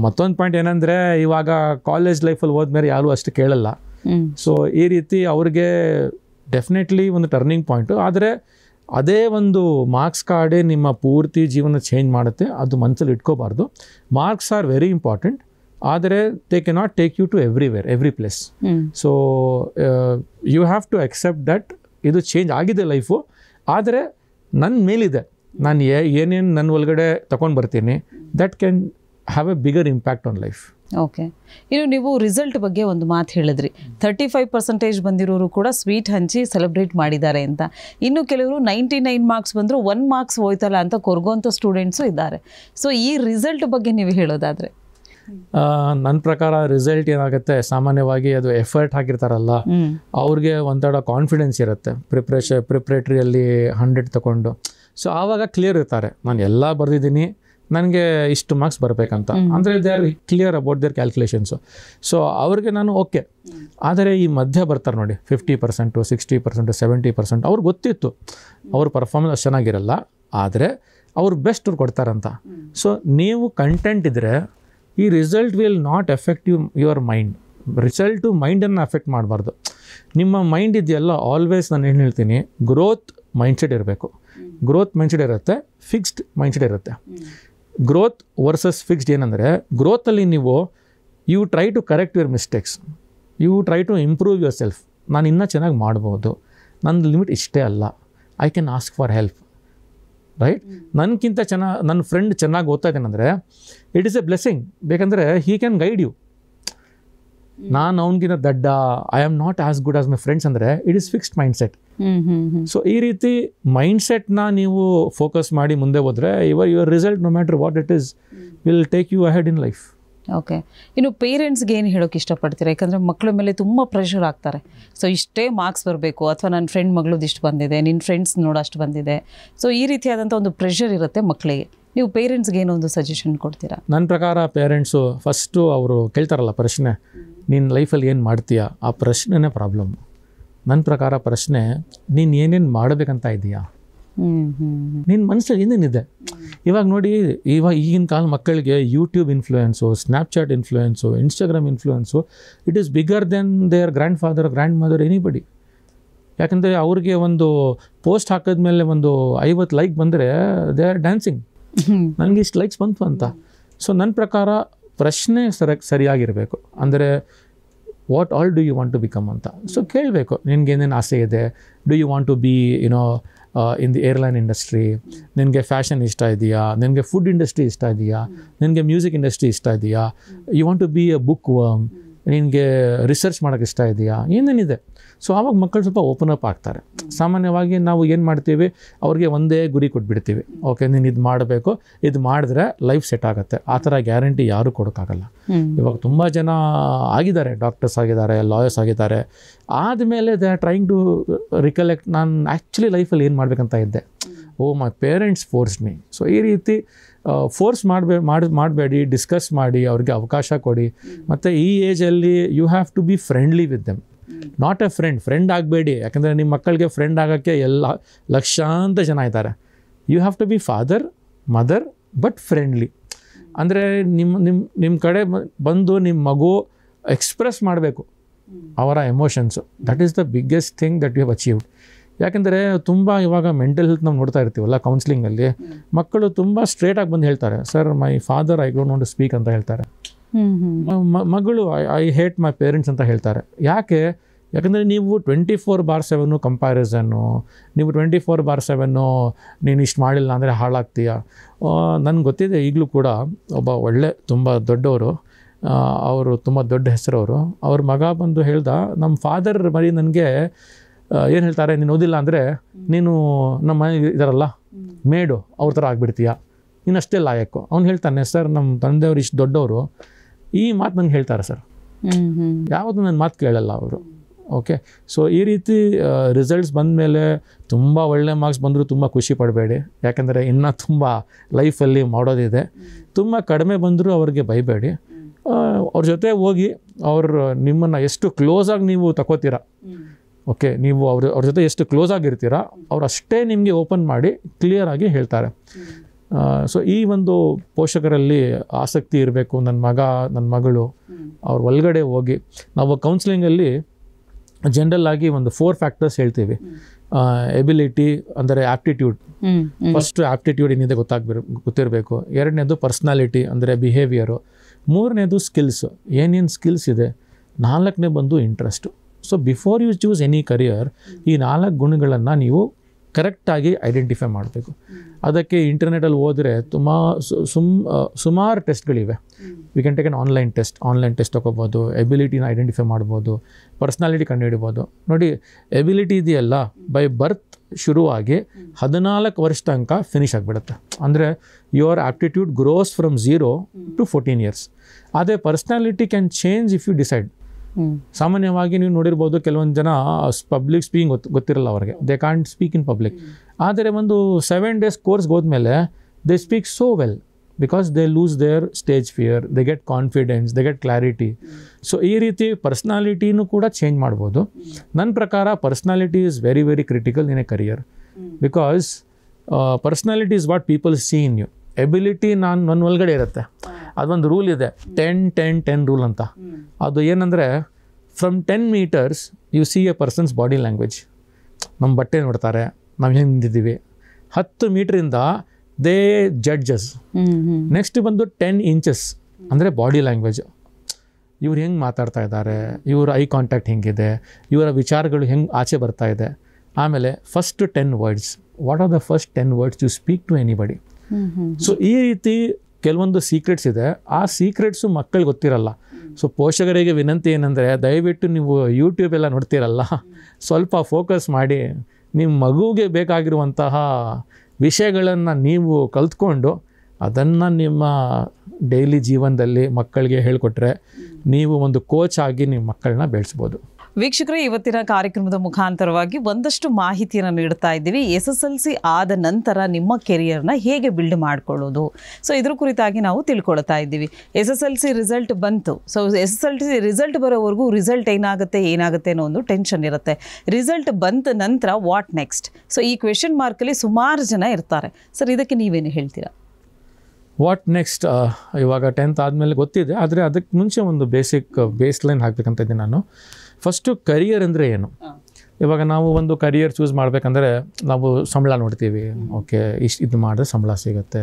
Speaker 2: ಮತ್ತೊಂದು ಪಾಯಿಂಟ್ ಏನಂದರೆ ಇವಾಗ ಕಾಲೇಜ್ ಲೈಫಲ್ಲಿ ಹೋದ್ಮೇಲೆ ಯಾರೂ ಅಷ್ಟು ಕೇಳಲ್ಲ ಸೊ ಈ ರೀತಿ ಅವ್ರಿಗೆ ಡೆಫಿನೆಟ್ಲಿ ಒಂದು ಟರ್ನಿಂಗ್ ಪಾಯಿಂಟು ಆದರೆ ಅದೇ ಒಂದು ಮಾರ್ಕ್ಸ್ ಕಾರ್ಡೇ ನಿಮ್ಮ ಪೂರ್ತಿ ಜೀವನ ಚೇಂಜ್ ಮಾಡುತ್ತೆ ಅದು ಮನಸ್ಸಲ್ಲಿ ಇಟ್ಕೋಬಾರ್ದು ಮಾರ್ಕ್ಸ್ ಆರ್ ವೆರಿ ಇಂಪಾರ್ಟೆಂಟ್ ಆದರೆ they can not take you to where every place so you have to accept that ಇದು ಚೇಂಜ್ ಆಗಿದೆ ಲೈಫು ಆದರೆ ನನ್ನ ಮೇಲಿದೆ ನಾನು ಏನೇನು ನನ್ನ ಒಳಗಡೆ ತಗೊಂಡು ಬರ್ತೀನಿ that can have a bigger impact on life
Speaker 1: okay ಇನ್ನು ನೀವು ರಿಸಲ್ಟ್ ಬಗ್ಗೆ ಒಂದು ಮಾತು ಹೇಳಿದ್ರಿ ತರ್ಟಿ ಫೈವ್ ಪರ್ಸೆಂಟೇಜ್ ಬಂದಿರೋರು ಕೂಡ ಸ್ವೀಟ್ ಹಂಚಿ ಸೆಲೆಬ್ರೇಟ್ ಮಾಡಿದ್ದಾರೆ ಅಂತ ಇನ್ನು ಕೆಲವರು ನೈಂಟಿ ನೈನ್ ಮಾರ್ಕ್ಸ್ ಬಂದರೂ ಒನ್ ಮಾರ್ಕ್ಸ್ ಹೋಯ್ತಲ್ಲ ಅಂತ ಕೊರ್ಗೋಂಥ ಸ್ಟೂಡೆಂಟ್ಸು ಇದ್ದಾರೆ ಸೊ ಈ ರಿಸಲ್ಟ್ ಬಗ್ಗೆ ನೀವು ಹೇಳೋದಾದರೆ
Speaker 2: ನನ್ನ ಪ್ರಕಾರ ರಿಸಲ್ಟ್ ಏನಾಗುತ್ತೆ ಸಾಮಾನ್ಯವಾಗಿ ಅದು ಎಫರ್ಟ್ ಹಾಕಿರ್ತಾರಲ್ಲ ಅವ್ರಿಗೆ ಒಂಥರ ಕಾನ್ಫಿಡೆನ್ಸ್ ಇರುತ್ತೆ ಪ್ರಿಪ್ರೇಷ ಪ್ರಿಪ್ರೇಟ್ರಿಯಲ್ಲಿ ಹಂಡ್ರೆಡ್ ತಗೊಂಡು ಸೊ ಆವಾಗ ಕ್ಲಿಯರ್ ಇರ್ತಾರೆ ನಾನು ಎಲ್ಲ ಬರೆದಿದ್ದೀನಿ ನನಗೆ ಇಷ್ಟು ಮಾರ್ಕ್ಸ್ ಬರಬೇಕಂತ ಅಂದರೆ they are clear about their calculations so ಅವ್ರಿಗೆ ನಾನು ಓಕೆ ಆದರೆ ಈ ಮಧ್ಯ ಬರ್ತಾರೆ ನೋಡಿ fifty percent sixty percent seventy percent ಅವ್ರಿಗೆ ಗೊತ್ತಿತ್ತು ಅವ್ರ ಪರ್ಫಾರ್ಮೆನ್ಸ್ ಅಷ್ಟು ಚೆನ್ನಾಗಿರಲ್ಲ ಆದರೆ ಅವ್ರು ಬೆಸ್ಟ್ ಕೊಡ್ತಾರಂತ ಸೊ ನೀವು ಕಂಟೆಂಟ್ ಇದ್ದರೆ ಈ result will not effect you your mind result ಮೈಂಡನ್ನು ಅಫೆಕ್ಟ್ ಮಾಡಬಾರ್ದು ನಿಮ್ಮ ಮೈಂಡ್ ಇದೆಯಲ್ಲ ಆಲ್ವೇಸ್ ನಾನು ಏನು ಹೇಳ್ತೀನಿ ಗ್ರೋತ್ ಮೈಂಡ್ಸೆಟ್ ಇರಬೇಕು ಗ್ರೋತ್ ಮೈಂಡ್ಸೆಟ್ ಇರುತ್ತೆ ಫಿಕ್ಸ್ಡ್ ಮೈಂಡ್ಸೆಟ್ ಇರುತ್ತೆ ಗ್ರೋತ್ ವರ್ಸಸ್ ಫಿಕ್ಸ್ಡ್ ಏನಂದರೆ ಗ್ರೋತಲ್ಲಿ ನೀವು you try to correct your mistakes you try to improve yourself ನಾನು ಇನ್ನೂ ಚೆನ್ನಾಗಿ ಮಾಡ್ಬೋದು ನನ್ನ ಲಿಮಿಟ್ ಇಷ್ಟೇ ಅಲ್ಲ I can ask for help right ನನಗಿಂತ ಚೆನ್ನಾಗಿ ನನ್ನ ಫ್ರೆಂಡ್ ಚೆನ್ನಾಗಿ ಓದ್ತಾ ಇದ್ದೇನೆಂದರೆ ಇಟ್ ಈಸ್ ಎ ಬ್ಲೆಸ್ಸಿಂಗ್ ಬೇಕಂದರೆ ಹೀ ಕ್ಯಾನ್ ಗೈಡ್ ಯು ನಾನು ಅವನಿಗಿಂತ ದಡ್ಡ I am not as good as my friends ಅಂದರೆ it is fixed mind set so ಈ ರೀತಿ ಮೈಂಡ್ ಸೆಟ್ನ ನೀವು ಫೋಕಸ್ ಮಾಡಿ ಮುಂದೆ ಹೋದ್ರೆ your your result no matter what it is will take you ahead in life okay
Speaker 1: ಇನ್ನು ಪೇರೆಂಟ್ಸ್ಗೆ ಏನು ಹೇಳೋಕೆ ಇಷ್ಟಪಡ್ತೀರಾ ಯಾಕಂದರೆ ಮಕ್ಕಳ ಮೇಲೆ ತುಂಬ ಪ್ರೆಷರ್ ಆಗ್ತಾರೆ ಸೊ ಇಷ್ಟೇ ಮಾರ್ಕ್ಸ್ ಬರಬೇಕು ಅಥವಾ ನನ್ನ ಫ್ರೆಂಡ್ ಮಗಳದ್ದು ಇಷ್ಟು ಬಂದಿದೆ ನಿನ್ನ ಫ್ರೆಂಡ್ಸ್ ನೋಡೋಷ್ಟು ಬಂದಿದೆ ಸೊ ಈ ರೀತಿಯಾದಂಥ ಒಂದು ಪ್ರೆಷರ್ ಇರುತ್ತೆ ಮಕ್ಕಳಿಗೆ ನೀವು ಪೇರೆಂಟ್ಸ್ಗೆ ಒಂದು ಸಜೆಷನ್ ಕೊಡ್ತೀರಾ
Speaker 2: ನನ್ನ ಪ್ರಕಾರ ಪೇರೆಂಟ್ಸು ಫಸ್ಟು ಅವರು ಕೇಳ್ತಾರಲ್ಲ ಪ್ರಶ್ನೆ ನಿನ್ನ ಲೈಫಲ್ಲಿ ಏನು ಮಾಡ್ತೀಯಾ ಆ ಪ್ರಶ್ನೆನೇ ಪ್ರಾಬ್ಲಮ್ ನನ್ನ ಪ್ರಕಾರ ಪ್ರಶ್ನೆ ನೀನು ಏನೇನು ಮಾಡಬೇಕಂತ ಇದೆಯಾ ನಿನ್ನ ಮನಸ್ಸಲ್ಲಿ ಏನೇನಿದೆ ಇವಾಗ ನೋಡಿ ಇವಾಗ ಈಗಿನ ಕಾಲ ಮಕ್ಕಳಿಗೆ YouTube influence Snapchat influence Instagram influence it is bigger than their grandfather grandmother anybody ಯಾಕಂದರೆ ಅವ್ರಿಗೆ ಒಂದು ಪೋಸ್ಟ್ ಹಾಕಿದ್ಮೇಲೆ ಒಂದು ಐವತ್ತು ಲೈಕ್ ಬಂದರೆ ದೇ ಆರ್ ಡ್ಯಾನ್ಸಿಂಗ್ ನನಗೆ ಇಷ್ಟು ಲೈಕ್ಸ್ ಬಂತು ಅಂತ ಸೊ ನನ್ನ ಪ್ರಕಾರ ಪ್ರಶ್ನೆ ಸರ ಸರಿಯಾಗಿರಬೇಕು ಅಂದರೆ what all do you want to become ಅಂತ ಸೊ ಕೇಳಬೇಕು ನಿನಗೇನೇನು ಆಸೆ ಇದೆ do you want to be you know in the airline industry ನಿನಗೆ ಫ್ಯಾಷನ್ ಇಷ್ಟ ಇದೆಯಾ ನಿನಗೆ ಫುಡ್ ಇಂಡಸ್ಟ್ರಿ ಇಷ್ಟ ಇದೆಯಾ ನಿನಗೆ ಮ್ಯೂಸಿಕ್ ಇಂಡಸ್ಟ್ರಿ ಇಷ್ಟ ಇದೆಯಾ you want to be a bookworm ನಿನಗೆ ರಿಸರ್ಚ್ ಮಾಡೋಕ್ಕೆ ಇಷ್ಟ ಇದೆಯಾ ಏನೇನಿದೆ ಸೊ ಆವಾಗ ಮಕ್ಕಳು ಸ್ವಲ್ಪ ಓಪನ್ ಅಪ್ ಆಗ್ತಾರೆ ಸಾಮಾನ್ಯವಾಗಿ ನಾವು ಏನು ಮಾಡ್ತೀವಿ ಅವ್ರಿಗೆ ಒಂದೇ ಗುರಿ ಕೊಟ್ಬಿಡ್ತೀವಿ ಓಕೆ ನೀನು ಇದು ಮಾಡಬೇಕು ಇದು ಮಾಡಿದ್ರೆ ಲೈಫ್ ಸೆಟ್ ಆಗುತ್ತೆ ಆ ಥರ ಗ್ಯಾರಂಟಿ ಯಾರೂ ಕೊಡೋಕ್ಕಾಗಲ್ಲ ಇವಾಗ ತುಂಬ ಜನ ಆಗಿದ್ದಾರೆ ಡಾಕ್ಟರ್ಸ್ ಆಗಿದ್ದಾರೆ ಲಾಯರ್ಸ್ ಆಗಿದ್ದಾರೆ ಆದಮೇಲೆ they are trying to recollect ನಾನು ಆ್ಯಕ್ಚುಲಿ ಲೈಫಲ್ಲಿ ಏನು ಮಾಡಬೇಕಂತ ಇದ್ದೆ oh my parents force me so ಈ ರೀತಿ ಫೋರ್ಸ್ ಮಾಡಬೇ ಮಾಡಿ ಮಾಡಬೇಡಿ ಡಿಸ್ಕಸ್ ಮಾಡಿ ಅವ್ರಿಗೆ ಅವಕಾಶ ಕೊಡಿ ಮತ್ತು ಈ ಏಜಲ್ಲಿ you have to be friendly with them not a friend friend ಆಗಬೇಡಿ ಯಾಕಂದರೆ ನಿಮ್ಮ ಮಕ್ಕಳಿಗೆ ಫ್ರೆಂಡ್ ಆಗೋಕ್ಕೆ ಎಲ್ಲ ಲಕ್ಷಾಂತ ಜನ ಇದ್ದಾರೆ you have to be father mother but friendly ಅಂದರೆ ನಿಮ್ಮ ನಿಮ್ಮ ನಿಮ್ಮ ಕಡೆ ಬಂದು ನಿಮ್ಮ ಮಗು ಎಕ್ಸ್ಪ್ರೆಸ್ ಮಾಡಬೇಕು ಅವರ emotions that is the biggest thing that you have achieved ಯಾಕೆಂದರೆ ತುಂಬ ಇವಾಗ ಮೆಂಟಲ್ ಹೆಲ್ತ್ ನಾವು ನೋಡ್ತಾ ಇರ್ತೀವಲ್ಲ ಕೌನ್ಸಿಲಿಂಗಲ್ಲಿ ಮಕ್ಕಳು ತುಂಬ ಸ್ಟ್ರೇಟಾಗಿ ಬಂದು ಹೇಳ್ತಾರೆ sir my father I don't note to speak ಅಂತ ಹೇಳ್ತಾರೆ ಮಗಳು ಐ ಹೇಟ್ ಮೈ ಪೇರೆಂಟ್ಸ್ ಅಂತ ಹೇಳ್ತಾರೆ ಯಾಕೆ ಯಾಕಂದರೆ ನೀವು twenty four bar seven comparison ನೀವು ಟ್ವೆಂಟಿ ಫೋರ್ ಬಾರ್ ಸೆವೆನ್ನು ನೀನು ಇಷ್ಟು ಮಾಡಿಲ್ಲ ಅಂದರೆ ಹಾಳಾಗ್ತೀಯ ನನಗೆ ಗೊತ್ತಿದೆ ಈಗಲೂ ಕೂಡ ಒಬ್ಬ ಒಳ್ಳೆ ತುಂಬ ದೊಡ್ಡವರು ಅವರು ತುಂಬ ದೊಡ್ಡ ಹೆಸರವರು ಅವ್ರ ಮಗ ಬಂದು ಹೇಳ್ದ ನಮ್ಮ ಫಾದರ್ ಮರಿ ನನಗೆ ಏನು ಹೇಳ್ತಾರೆ ನೀನು ಓದಿಲ್ಲ ಅಂದರೆ ನೀನು ನಮ್ಮ ಮನೆ ಇದಾರಲ್ಲ ಮೇಡು ಅವ್ರ ಥರ ಆಗಿಬಿಡ್ತೀಯ ನೀನು ಅಷ್ಟೇ ಲಾಯಕ್ಕು ಅವ್ನು ಹೇಳ್ತಾನೆ ಸರ್ ನಮ್ಮ ತಂದೆಯವರು ಇಷ್ಟು ದೊಡ್ಡವರು ಈ ಮಾತು ನಂಗೆ ಹೇಳ್ತಾರೆ ಸರ್ ಯಾವುದು ನನ್ನ ಮಾತು ಕೇಳಲ್ಲ ಅವರು ಓಕೆ ಸೊ ಈ ರೀತಿ ರಿಸಲ್ಟ್ಸ್ ಬಂದ ಮೇಲೆ ತುಂಬ ಒಳ್ಳೆ ಮಾರ್ಕ್ಸ್ ಬಂದರೂ ತುಂಬ ಖುಷಿ ಪಡಬೇಡಿ ಯಾಕಂದರೆ ಇನ್ನೂ ತುಂಬ ಲೈಫಲ್ಲಿ ಮಾಡೋದಿದೆ ತುಂಬ ಕಡಿಮೆ ಬಂದರೂ ಅವ್ರಿಗೆ ಬೈಬೇಡಿ ಅವ್ರ ಜೊತೆ ಹೋಗಿ ಅವರು ನಿಮ್ಮನ್ನು ಎಷ್ಟು ಕ್ಲೋಸಾಗಿ ನೀವು ತಗೋತೀರ ಓಕೆ ನೀವು ಅವ್ರ ಅವ್ರ ಜೊತೆ ಎಷ್ಟು ಕ್ಲೋಸ್ ಆಗಿರ್ತೀರ ಅವ್ರು ಅಷ್ಟೇ ನಿಮಗೆ ಓಪನ್ ಮಾಡಿ ಕ್ಲಿಯರಾಗಿ ಹೇಳ್ತಾರೆ ಸೊ ಈ ಒಂದು ಪೋಷಕರಲ್ಲಿ ಆಸಕ್ತಿ ಇರಬೇಕು ನನ್ನ ಮಗ ನನ್ನ ಮಗಳು ಅವ್ರ ಒಳಗಡೆ ಹೋಗಿ ನಾವು ಕೌನ್ಸಿಲಿಂಗಲ್ಲಿ ಜನರಲ್ ಆಗಿ ಒಂದು ಫೋರ್ ಫ್ಯಾಕ್ಟರ್ಸ್ ಹೇಳ್ತೀವಿ ಎಬಿಲಿಟಿ ಅಂದರೆ ಆಪ್ಟಿಟ್ಯೂಡ್ ಫಸ್ಟ್ ಆಪ್ಟಿಟ್ಯೂಡ್ ಏನಿದೆ ಗೊತ್ತಾಗ್ಬಿ ಗೊತ್ತಿರಬೇಕು ಎರಡನೇದು ಪರ್ಸ್ನಾಲಿಟಿ ಅಂದರೆ ಬಿಹೇವಿಯರು ಮೂರನೇದು ಸ್ಕಿಲ್ಸ್ ಏನೇನು ಸ್ಕಿಲ್ಸ್ ಇದೆ ನಾಲ್ಕನೇ ಬಂದು interest so before you choose any career ಈ ನಾಲ್ಕು ಗುಣಗಳನ್ನು ನೀವು ಕರೆಕ್ಟಾಗಿ ಐಡೆಂಟಿಫೈ ಮಾಡಬೇಕು ಅದಕ್ಕೆ ಇಂಟರ್ನೆಟಲ್ಲಿ ಹೋದರೆ ಸು ಸುಮ್ ಸುಮಾರು ಟೆಸ್ಟ್ಗಳಿವೆ we can take an online test online test ತಗೋಬೋದು ಎಬಿಲಿಟಿನ ಐಡೆಂಟಿಫೈ ಮಾಡ್ಬೋದು ಪರ್ಸ್ನಾಲಿಟಿ ಕಂಡುಹಿಡ್ಬೋದು ನೋಡಿ ಎಬಿಲಿಟಿ ಇದೆಯಲ್ಲ ಬೈ ಬರ್ತ್ ಶುರುವಾಗಿ ಹದಿನಾಲ್ಕು ವರ್ಷ ತನಕ ಫಿನಿಷ್ ಆಗಿಬಿಡುತ್ತೆ ಅಂದರೆ your aptitude grows from zero to fourteen years ಅದೇ personality can change if you decide ಸಾಮಾನ್ಯವಾಗಿ ನೀವು ನೋಡಿರ್ಬೋದು ಕೆಲವೊಂದು ಜನ ಪಬ್ಲಿಕ್ ಸ್ಪೀಕಿಂಗ್ ಗೊತ್ತು ಗೊತ್ತಿರಲ್ಲ ಅವ್ರಿಗೆ they can't speak in public ಆದರೆ ಒಂದು ಸೆವೆನ್ ಡೇಸ್ ಕೋರ್ಸ್ಗೆ ಹೋದ್ಮೇಲೆ they speak so well because they lose their stage fear they get confidence they get clarity so ಈ ರೀತಿ ಪರ್ಸ್ನಾಲಿಟಿನೂ ಕೂಡ ಚೇಂಜ್ ಮಾಡ್ಬೋದು ನನ್ನ ಪ್ರಕಾರ personality is very very critical in a career because personality is what people seen you ability ನಾನು ನನ್ನ ಒಳಗಡೆ ಇರುತ್ತೆ ಅದೊಂದು ರೂಲ್ ಇದೆ ಟೆನ್ ಟೆನ್ ಟೆನ್ ರೂಲ್ ಅಂತ ಅದು ಏನಂದರೆ from ten meters you see a persons body language ನಮ್ಮ ಬಟ್ಟೆ ನೋಡ್ತಾರೆ ನಾವು ಹೆಂಗೆ ನಿಂತಿದ್ದೀವಿ ಹತ್ತು ಮೀಟ್ರಿಂದ ದೇ ಜಡ್ಜಸ್ ನೆಕ್ಸ್ಟ್ ಬಂದು ಟೆನ್ ಇಂಚಸ್ ಅಂದರೆ ಬಾಡಿ ಲ್ಯಾಂಗ್ವೇಜ್ ಇವ್ರು ಹೆಂಗೆ ಮಾತಾಡ್ತಾ ಇದ್ದಾರೆ ಇವರ ಐ ಕಾಂಟ್ಯಾಕ್ಟ್ ಹೆಂಗಿದೆ ಇವರ ವಿಚಾರಗಳು ಹೆಂಗೆ ಆಚೆ ಬರ್ತಾ ಇದೆ ಆಮೇಲೆ first ten words what are the first ten words you speak to anybody so ಈ ರೀತಿ ಕೆಲವೊಂದು ಸೀಕ್ರೆಟ್ಸ್ ಇದೆ ಆ ಸೀಕ್ರೆಟ್ಸು ಮಕ್ಕಳಿಗೆ ಗೊತ್ತಿರಲ್ಲ ಸೊ ಪೋಷಕರಿಗೆ ವಿನಂತಿ ಏನಂದರೆ ದಯವಿಟ್ಟು ನೀವು ಯೂಟ್ಯೂಬ್ ಎಲ್ಲ ನೋಡ್ತೀರಲ್ಲ ಸ್ವಲ್ಪ ಫೋಕಸ್ ಮಾಡಿ ನಿಮ್ಮ ಮಗುವಿಗೆ ಬೇಕಾಗಿರುವಂತಹ ವಿಷಯಗಳನ್ನು ನೀವು ಕಲ್ತ್ಕೊಂಡು ಅದನ್ನು ನಿಮ್ಮ ಡೈಲಿ ಜೀವನದಲ್ಲಿ ಮಕ್ಕಳಿಗೆ ಹೇಳಿಕೊಟ್ರೆ ನೀವು ಒಂದು ಕೋಚ್ ಆಗಿ ನಿಮ್ಮ ಮಕ್ಕಳನ್ನ ಬೆಳೆಸ್ಬೋದು
Speaker 1: ವೀಕ್ಷಕರೇ ಇವತ್ತಿನ ಕಾರ್ಯಕ್ರಮದ ಮುಖಾಂತರವಾಗಿ ಒಂದಷ್ಟು ಮಾಹಿತಿಯನ್ನು ನೀಡುತ್ತಾ ಇದ್ದೀವಿ ಎಸ್ ಎಸ್ ಎಲ್ ಸಿ ಆದ ನಂತರ ನಿಮ್ಮ ಕೆರಿಯರ್ನ ಹೇಗೆ ಬಿಲ್ಡ್ ಮಾಡ್ಕೊಳ್ಳೋದು ಸೊ ಇದ್ರ ಕುರಿತಾಗಿ ನಾವು ತಿಳ್ಕೊಳ್ತಾ ಇದ್ದೀವಿ S S L C result ಬಂತು so S S L C result ಬರೋವರೆಗೂ ರಿಸಲ್ಟ್ ಏನಾಗುತ್ತೆ ಏನಾಗುತ್ತೆ ಅನ್ನೋ ಒಂದು ಟೆನ್ಷನ್ ಇರುತ್ತೆ ರಿಸಲ್ಟ್ ಬಂತ ನಂತರ ವಾಟ್ ನೆಕ್ಸ್ಟ್ ಸೊ ಈ ಕ್ವೆಶನ್ ಮಾರ್ಕಲ್ಲಿ ಸುಮಾರು ಜನ ಇರ್ತಾರೆ ಸರ್ ಇದಕ್ಕೆ ನೀವೇನು ಹೇಳ್ತೀರಾ
Speaker 2: ವಾಟ್ ನೆಕ್ಸ್ಟ್ ಇವಾಗ ಟೆಂತ್ ಆದಮೇಲೆ ಗೊತ್ತಿದೆ ಆದರೆ ಅದಕ್ಕೆ ಮುಂಚೆ ಒಂದು ಬೇಸಿಕ್ ಬೇಸ್ ಲೈನ್ ಹಾಕ್ಬೇಕಂತ ಇದ್ದೀನಿ ನಾನು ಫಸ್ಟು ಕರಿಯರ್ ಅಂದರೆ ಏನು ಇವಾಗ ನಾವು ಒಂದು ಕರಿಯರ್ ಚೂಸ್ ಮಾಡಬೇಕಂದ್ರೆ ನಾವು ಸಂಬಳ ನೋಡ್ತೀವಿ ಓಕೆ ಇಷ್ಟು ಇದು ಮಾಡಿದ್ರೆ ಸಂಬಳ ಸಿಗುತ್ತೆ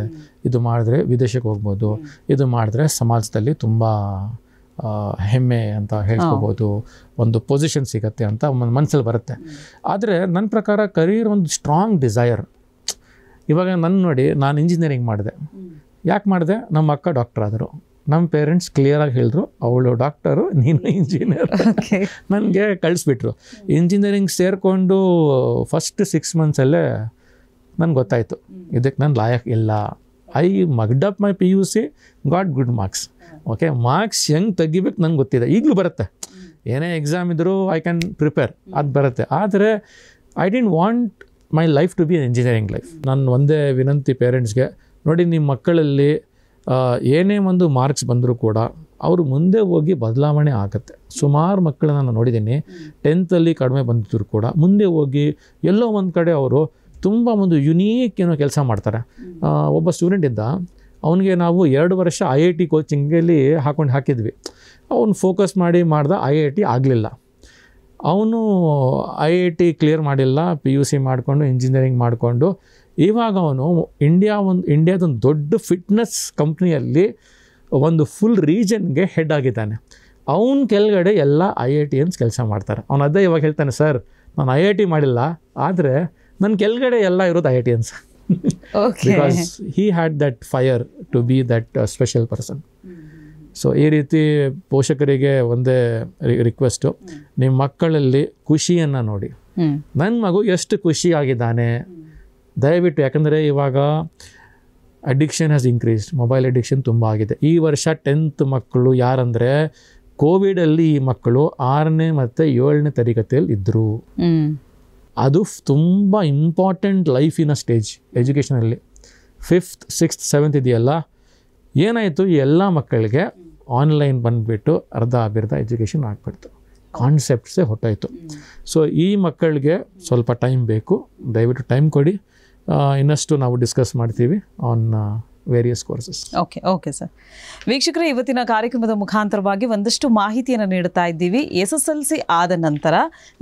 Speaker 2: ಇದು ಮಾಡಿದ್ರೆ ವಿದೇಶಕ್ಕೆ ಹೋಗ್ಬೋದು ಇದು ಮಾಡಿದ್ರೆ ಸಮಾಜದಲ್ಲಿ ತುಂಬ ಹೆಮ್ಮೆ ಅಂತ ಹೇಳ್ಕೋಬೋದು ಒಂದು ಪೊಸಿಷನ್ ಸಿಗುತ್ತೆ ಅಂತ ಮನಸ್ಸಲ್ಲಿ ಬರುತ್ತೆ ಆದರೆ ನನ್ನ ಪ್ರಕಾರ ಕರಿಯರ್ ಒಂದು ಸ್ಟ್ರಾಂಗ್ ಡಿಸೈರ್ ಇವಾಗ ನನ್ನ ನೋಡಿ ನಾನು ಇಂಜಿನಿಯರಿಂಗ್ ಮಾಡಿದೆ ಯಾಕೆ ಮಾಡಿದೆ ನಮ್ಮ ಅಕ್ಕ ಡಾಕ್ಟರ್ ಆದರು ನಮ್ಮ ಪೇರೆಂಟ್ಸ್ ಕ್ಲಿಯರಾಗಿ ಹೇಳಿದ್ರು ಅವಳು ಡಾಕ್ಟರು ನೀನು ಇಂಜಿನಿಯರ್ ನನಗೆ ಕಳಿಸ್ಬಿಟ್ರು ಇಂಜಿನಿಯರಿಂಗ್ ಸೇರಿಕೊಂಡು ಫಸ್ಟ್ ಸಿಕ್ಸ್ ಮಂತ್ಸಲ್ಲೇ ನನಗೆ ಗೊತ್ತಾಯಿತು ಇದಕ್ಕೆ ನಾನು ಲಾಯಕ್ ಇಲ್ಲ I mugged up my P U C got good marks okay marks ಹೆಂಗೆ ತೆಗಿಬೇಕು ನಂಗೆ ಗೊತ್ತಿದೆ ಈಗಲೂ ಬರುತ್ತೆ ಏನೇ ಎಕ್ಸಾಮ್ ಇದ್ದರೂ ಐ ಕ್ಯಾನ್ ಪ್ರಿಪೇರ್ ಅದು ಬರುತ್ತೆ ಆದರೆ I didn't want my life to be engineering life ನಾನು ಒಂದೇ ವಿನಂತಿ ಪೇರೆಂಟ್ಸ್ಗೆ ನೋಡಿ ನಿಮ್ಮ ಮಕ್ಕಳಲ್ಲಿ ಏನೇ ಒಂದು ಮಾರ್ಕ್ಸ್ ಬಂದರೂ ಕೂಡ ಅವರು ಮುಂದೆ ಹೋಗಿ ಬದಲಾವಣೆ ಆಗುತ್ತೆ ಸುಮಾರು ಮಕ್ಕಳನ್ನ ನಾನು ನೋಡಿದ್ದೀನಿ ಟೆಂತಲ್ಲಿ ಕಡಿಮೆ ಬಂದಿದ್ರು ಕೂಡ ಮುಂದೆ ಹೋಗಿ ಎಲ್ಲೋ ಒಂದು ಕಡೆ ಅವರು ತುಂಬ ಒಂದು ಯುನೀಕ್ ಏನೋ ಕೆಲಸ ಮಾಡ್ತಾರೆ ಒಬ್ಬ ಸ್ಟೂಡೆಂಟ್ ಇದ್ದ ಅವನಿಗೆ ನಾವು ಎರಡು ವರ್ಷ ಐ ಐ ಟಿ ಕೋಚಿಂಗಲ್ಲಿ ಹಾಕ್ಕೊಂಡು ಹಾಕಿದ್ವಿ ಅವನು ಫೋಕಸ್ ಮಾಡಿ ಮಾಡ್ದ ಐ ಐ ಟಿ ಆಗಲಿಲ್ಲ ಅವನು ಐ ಐ ಟಿ ಕ್ಲಿಯರ್ ಮಾಡಿಲ್ಲ ಪಿ ಯು ಸಿ ಮಾಡಿಕೊಂಡು ಇಂಜಿನಿಯರಿಂಗ್ ಮಾಡಿಕೊಂಡು ಇವಾಗ ಅವನು ಇಂಡಿಯಾ ಒಂದು ಇಂಡಿಯಾದೊಂದು ದೊಡ್ಡ ಫಿಟ್ನೆಸ್ ಕಂಪ್ನಿಯಲ್ಲಿ ಒಂದು ಫುಲ್ ರೀಜನ್ಗೆ ಹೆಡ್ ಆಗಿದ್ದಾನೆ ಅವನ ಕೆಳಗಡೆ ಎಲ್ಲ ಐ ಐ ಟಿ ಎಮ್ಸ್ ಕೆಲಸ ಮಾಡ್ತಾರೆ ಅವನು ಅದೇ ಇವಾಗ ಹೇಳ್ತಾನೆ ಸರ್ ನಾನು ಐ ಐ ಟಿ ಮಾಡಿಲ್ಲ ಆದರೆ ನನ್ನ ಕೆಳಗಡೆ ಎಲ್ಲ ಇರೋದು I I T aims because he had that fire to be that special person so ಈ ರೀತಿ ಪೋಷಕರಿಗೆ ಒಂದೇ ರಿಕ್ವೆಸ್ಟು ನಿಮ್ಮ ಮಕ್ಕಳಲ್ಲಿ ಖುಷಿಯನ್ನು ನೋಡಿ ನನ್ನ ಮಗು ಎಷ್ಟು ಖುಷಿಯಾಗಿದ್ದಾನೆ ದಯವಿಟ್ಟು ಯಾಕಂದರೆ ಇವಾಗ addiction has increased mobile addiction ತುಂಬ ಆಗಿದೆ ಈ ವರ್ಷ ಟೆಂತ್ ಮಕ್ಕಳು ಯಾರಂದರೆ ಕೋವಿಡಲ್ಲಿ ಈ ಮಕ್ಕಳು ಆರನೇ ಮತ್ತು ಏಳನೇ ತರಗತಿಯಲ್ಲಿ ಇದ್ದರು ಅದು ತುಂಬ ಇಂಪಾರ್ಟೆಂಟ್ ಲೈಫಿನ ಸ್ಟೇಜ್ ಎಜುಕೇಷನಲ್ಲಿ ಫಿಫ್ತ್ ಸಿಕ್ಸ್ತ್ ಸೆವೆಂತ್ ಇದೆಯಲ್ಲ ಏನಾಯಿತು ಈ ಎಲ್ಲ ಮಕ್ಕಳಿಗೆ ಆನ್ಲೈನ್ ಬಂದುಬಿಟ್ಟು ಅರ್ಧ ಅಭಿರ್ಧ ಎಜುಕೇಷನ್ ಆಗ್ಬಿಡ್ತು ಕಾನ್ಸೆಪ್ಟ್ಸೇ ಹೊಟ್ಟಾಯಿತು ಸೊ ಈ ಮಕ್ಕಳಿಗೆ ಸ್ವಲ್ಪ ಟೈಮ್ ಬೇಕು ದಯವಿಟ್ಟು ಟೈಮ್ ಕೊಡಿ ಇನ್ನಷ್ಟು ನಾವು ಡಿಸ್ಕಸ್ ಮಾಡ್ತೀವಿ on various
Speaker 1: courses okay okay sir ವೀಕ್ಷಕರು ಇವತ್ತಿನ ಕಾರ್ಯಕ್ರಮದ ಮುಖಾಂತರವಾಗಿ ಒಂದಷ್ಟು ಮಾಹಿತಿಯನ್ನು ನೀಡುತ್ತಾ ಇದ್ದೀವಿ ಎಸ್ ಎಸ್ ಎಲ್ ಸಿ ಆದ ನಂತರ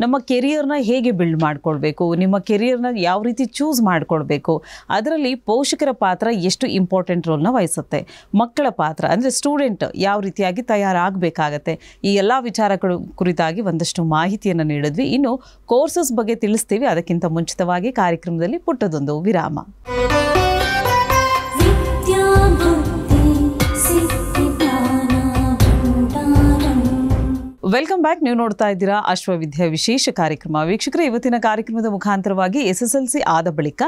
Speaker 1: ನಮ್ಮ ಕೆರಿಯರ್ನ ಹೇಗೆ ಬಿಲ್ಡ್ ಮಾಡ್ಕೊಳ್ಬೇಕು ನಿಮ್ಮ ಕೆರಿಯರ್ನ ಯಾವ ರೀತಿ ಚೂಸ್ ಮಾಡ್ಕೊಳ್ಬೇಕು ಅದರಲ್ಲಿ ಪೋಷಕರ ಪಾತ್ರ ಎಷ್ಟು ಇಂಪಾರ್ಟೆಂಟ್ ರೋಲ್ನ ವಹಿಸುತ್ತೆ ಮಕ್ಕಳ ಪಾತ್ರ ಅಂದರೆ ಸ್ಟೂಡೆಂಟ್ ಯಾವ ರೀತಿಯಾಗಿ ತಯಾರಾಗಬೇಕಾಗತ್ತೆ ಈ ಎಲ್ಲ ವಿಚಾರಗಳು ಕುರಿತಾಗಿ ಒಂದಷ್ಟು ಮಾಹಿತಿಯನ್ನು ನೀಡಿದ್ವಿ ಇನ್ನು ಕೋರ್ಸಸ್ ಬಗ್ಗೆ ತಿಳಿಸ್ತೀವಿ ಅದಕ್ಕಿಂತ ಮುಂಚಿತವಾಗಿ ಕಾರ್ಯಕ್ರಮದಲ್ಲಿ ಪುಟ್ಟದೊಂದು ವಿರಾಮ ವೆಲ್ಕಮ್ ಬ್ಯಾಕ್ ನೀವು ನೋಡ್ತಾ ಇದ್ದೀರಾ ಅಶ್ವವಿದ್ಯಾ ವಿಶೇಷ ಕಾರ್ಯಕ್ರಮ ವೀಕ್ಷಕರು ಇವತ್ತಿನ ಕಾರ್ಯಕ್ರಮದ ಮುಖಾಂತರವಾಗಿ ಎಸ್ ಎಸ್ ಎಲ್ ಸಿ ಆದ ಬಳಿಕ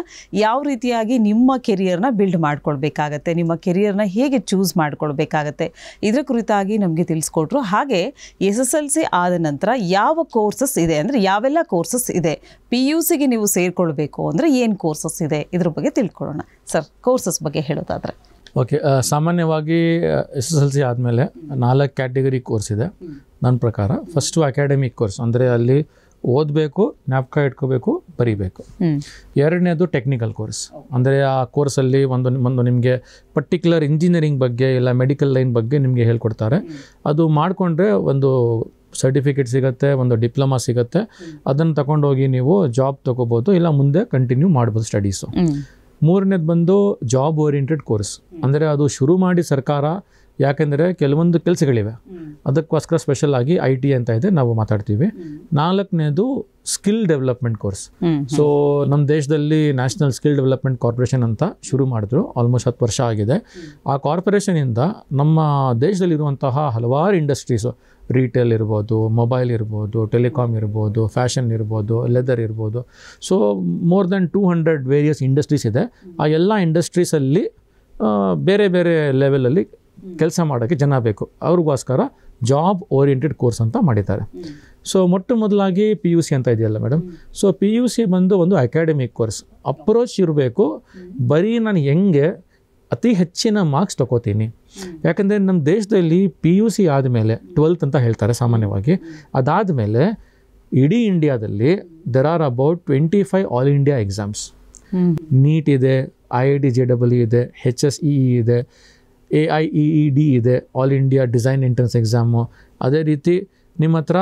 Speaker 1: ಯಾವ ರೀತಿಯಾಗಿ ನಿಮ್ಮ ಕೆರಿಯರ್ನ ಬಿಲ್ಡ್ ಮಾಡ್ಕೊಳ್ಬೇಕಾಗತ್ತೆ ನಿಮ್ಮ ಕೆರಿಯರ್ನ ಹೇಗೆ ಚೂಸ್ ಮಾಡ್ಕೊಳ್ಬೇಕಾಗತ್ತೆ ಇದರ ಕುರಿತಾಗಿ ನಮಗೆ ತಿಳಿಸ್ಕೊಟ್ರು ಹಾಗೆ ಎಸ್ ಎಸ್ ಎಲ್ ಸಿ ಆದ ನಂತರ ಯಾವ ಕೋರ್ಸಸ್ ಇದೆ ಅಂದರೆ ಯಾವೆಲ್ಲ ಕೋರ್ಸಸ್ ಇದೆ ಪಿ ಯು ಸಿಗೆ ನೀವು ಸೇರಿಕೊಳ್ಬೇಕು ಅಂದರೆ ಏನು ಕೋರ್ಸಸ್ ಇದೆ ಇದ್ರ ಬಗ್ಗೆ ತಿಳ್ಕೊಳ್ಳೋಣ ಸರ್ ಕೋರ್ಸಸ್ ಬಗ್ಗೆ ಹೇಳೋದಾದರೆ
Speaker 2: ಓಕೆ uh, ಸಾಮಾನ್ಯವಾಗಿ ಎಸ್ ಎಸ್ ಎಲ್ ಸಿ ಆದಮೇಲೆ ನಾಲ್ಕು ಕ್ಯಾಟಗರಿ ಕೋರ್ಸ್ ಇದೆ ನನ್ನ ಪ್ರಕಾರ ಫಸ್ಟು ಅಕಾಡೆಮಿಕ್ ಕೋರ್ಸ್ ಅಂದರೆ ಅಲ್ಲಿ ಓದಬೇಕು ಜ್ಞಾಪಕ ಇಟ್ಕೋಬೇಕು ಬರೀಬೇಕು ಎರಡನೇದು ಟೆಕ್ನಿಕಲ್ ಕೋರ್ಸ್ ಅಂದರೆ ಆ ಕೋರ್ಸಲ್ಲಿ ಒಂದು ಒಂದು ನಿಮಗೆ ಪರ್ಟಿಕ್ಯುಲರ್ ಇಂಜಿನಿಯರಿಂಗ್ ಬಗ್ಗೆ ಇಲ್ಲ ಮೆಡಿಕಲ್ ಲೈನ್ ಬಗ್ಗೆ ನಿಮಗೆ ಹೇಳ್ಕೊಡ್ತಾರೆ ಅದು ಮಾಡಿಕೊಂಡ್ರೆ ಒಂದು ಸರ್ಟಿಫಿಕೇಟ್ ಸಿಗುತ್ತೆ ಒಂದು ಡಿಪ್ಲೊಮಾ ಸಿಗುತ್ತೆ ಅದನ್ನು ತಗೊಂಡೋಗಿ ನೀವು ಜಾಬ್ ತೊಗೋಬೋದು ಇಲ್ಲ ಮುಂದೆ ಕಂಟಿನ್ಯೂ ಮಾಡ್ಬೋದು ಸ್ಟಡೀಸು ಮೂರನೇದು ಬಂದು ಜಾಬ್ ಓರಿಯೆಂಟೆಡ್ ಕೋರ್ಸ್ ಅಂದರೆ ಅದು ಶುರು ಮಾಡಿ ಸರ್ಕಾರ ಯಾಕೆಂದರೆ ಕೆಲವೊಂದು ಕೆಲಸಗಳಿವೆ ಅದಕ್ಕೋಸ್ಕರ ಸ್ಪೆಷಲ್ ಆಗಿ ಐ ಟಿ ಅಂತ ಇದೆ ನಾವು ಮಾತಾಡ್ತೀವಿ ನಾಲ್ಕನೇದು ಸ್ಕಿಲ್ ಡೆವಲಪ್ಮೆಂಟ್ ಕೋರ್ಸ್ ಸೊ ನಮ್ಮ ದೇಶದಲ್ಲಿ ನ್ಯಾಷನಲ್ ಸ್ಕಿಲ್ ಡೆವಲಪ್ಮೆಂಟ್ ಕಾರ್ಪೊರೇಷನ್ ಅಂತ ಶುರು ಮಾಡಿದ್ರು ಆಲ್ಮೋಸ್ಟ್ ಹತ್ತು ವರ್ಷ ಆಗಿದೆ ಆ ಕಾರ್ಪೊರೇಷನಿಂದ ನಮ್ಮ ದೇಶದಲ್ಲಿರುವಂತಹ ಹಲವಾರು ಇಂಡಸ್ಟ್ರೀಸು ರೀಟೇಲ್ ಇರ್ಬೋದು ಮೊಬೈಲ್ ಇರ್ಬೋದು ಟೆಲಿಕಾಮ್ ಇರ್ಬೋದು ಫ್ಯಾಷನ್ ಇರ್ಬೋದು ಲೆದರ್ ಇರ್ಬೋದು so more then two hundred various industries ಇದೆ ಆ ಎಲ್ಲ ಇಂಡಸ್ಟ್ರೀಸಲ್ಲಿ ಬೇರೆ ಬೇರೆ ಲೆವೆಲಲ್ಲಿ ಕೆಲಸ ಮಾಡೋಕ್ಕೆ ಜನ ಬೇಕು ಅವ್ರಿಗೋಸ್ಕರ ಜಾಬ್ ಓರಿಯೆಂಟೆಡ್ ಕೋರ್ಸ್ ಅಂತ ಮಾಡಿದ್ದಾರೆ ಸೊ ಮೊಟ್ಟ ಮೊದಲಾಗಿ ಪಿ ಯು ಸಿ ಅಂತ ಇದೆಯಲ್ಲ madam so P U C ಬಂದು ಒಂದು ಅಕಾಡೆಮಿಕ್ ಕೋರ್ಸ್ ಅಪ್ರೋಚ್ ಇರಬೇಕು ಬರೀ ನಾನು ಹೆಂಗೆ ಅತಿ ಹೆಚ್ಚಿನ ಮಾರ್ಕ್ಸ್ ತೊಗೋತೀನಿ ಯಾಕಂದರೆ ನಮ್ಮ ದೇಶದಲ್ಲಿ ಪಿ ಯು ಸಿ ಆದಮೇಲೆ ಟ್ವೆಲ್ತ್ ಅಂತ ಹೇಳ್ತಾರೆ ಸಾಮಾನ್ಯವಾಗಿ ಅದಾದ ಮೇಲೆ ಇಡೀ ಇಂಡಿಯಾದಲ್ಲಿ there are about twenty five all India exams NEET ಇದೆ I I D J W ಇದೆ ಹೆಚ್ ಎಸ್ ಇ ಇದೆ A I E E D ಇದೆ all India design entrance exam ಅದೇ ರೀತಿ ನಿಮ್ಮ ಹತ್ರ